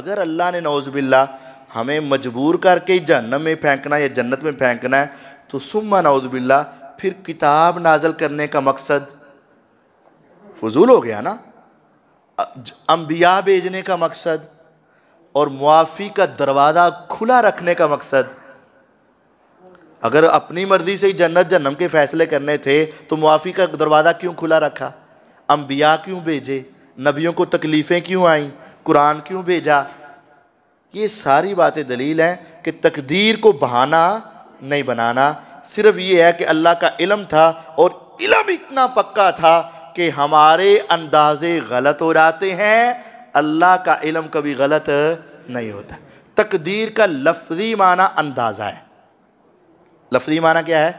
अगर अल्लाह ने नौजबिल्ला हमें मजबूर करके जन्नम में फेंकना या जन्नत में फेंकना है तो सुमा नौजबिल्ला फिर किताब नाजल करने का मकसद फजूल हो गया ना अम्बिया भेजने का मकसद और मुआफ़ी का दरवाज़ा खुला रखने का मकसद अगर अपनी मर्ज़ी से ही जन्नत जन्म के फ़ैसले करने थे तो मुआफ़ी का दरवाज़ा क्यों खुला रखा अम्बिया क्यों भेजे नबियों को तकलीफ़ें क्यों आईं कुरान क्यों भेजा ये सारी बातें दलील हैं कि तकदीर को बहाना नहीं बनाना सिर्फ ये है कि अल्लाह का इलम था और इलम इतना पक्का था कि हमारे अंदाज़े गलत हो जाते हैं अल्लाह का इलम कभी गलत नहीं होता तकदीर का लफ्जी माना अंदाज़ा है लफ्जी माना क्या है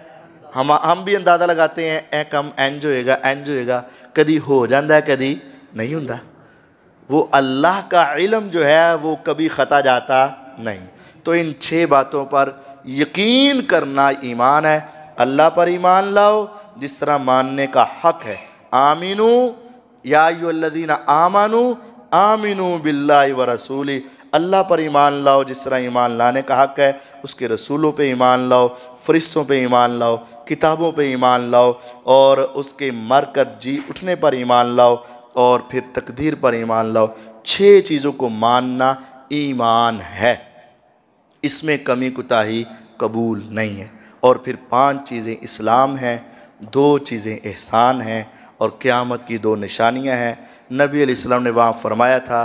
हम हम भी अंदाज़ा लगाते हैं ए कम इंज होएगा इंज होएगा कभी हो जाता है कभी नहीं होता वो अल्लाह का इलम जो है वो कभी ख़ता जाता नहीं तो इन छः बातों पर यकीन करना ईमान है अल्लाह पर ईमान लाओ जिस तरह मानने का हक है आमीनू या आमानू आमिनू बिल्ला व रसूली अल्लाह पर ईमान लाओ जिस तरह ईमान लाने का हक है उसके रसूलों पे ईमान लाओ फरिश्तों पे ईमान लाओ किताबों पे ईमान लाओ और उसके मरकर जी उठने पर ईमान लाओ और फिर तकदीर पर ईमान लाओ छः चीज़ों को मानना ईमान है इसमें कमी कुताही कबूल नहीं है और फिर पांच चीज़ें इस्लाम हैं दो चीज़ें एहसान हैं और क़्यामत की दो निशानियां हैं नबी अलैहिस्सलाम ने वहाँ फरमाया था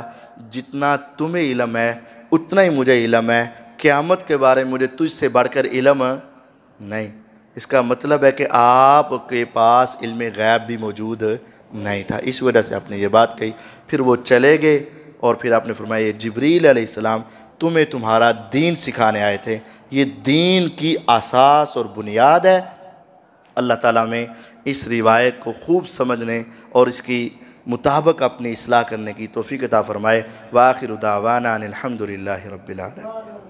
जितना तुम्हें इलम है उतना ही मुझे इलम है क़्यामत के बारे में मुझे तुझसे बढ़कर इलम नहीं इसका मतलब है कि आपके पास इल्म गैब भी मौजूद नहीं था इस वजह से आपने ये बात कही फिर वो चले गए और फिर आपने फरमाया जबरील तुम्हें तुम्हारा दीन सिखाने आए थे ये दीन की आसास और बुनियाद है अल्लाह ताला में इस रिवायत को खूब समझने और इसकी मुताबक अपनी असलाह करने की तोफ़ी कता फ़रमाए वाखिर दावाना अलहमदिल्ला रबीआलम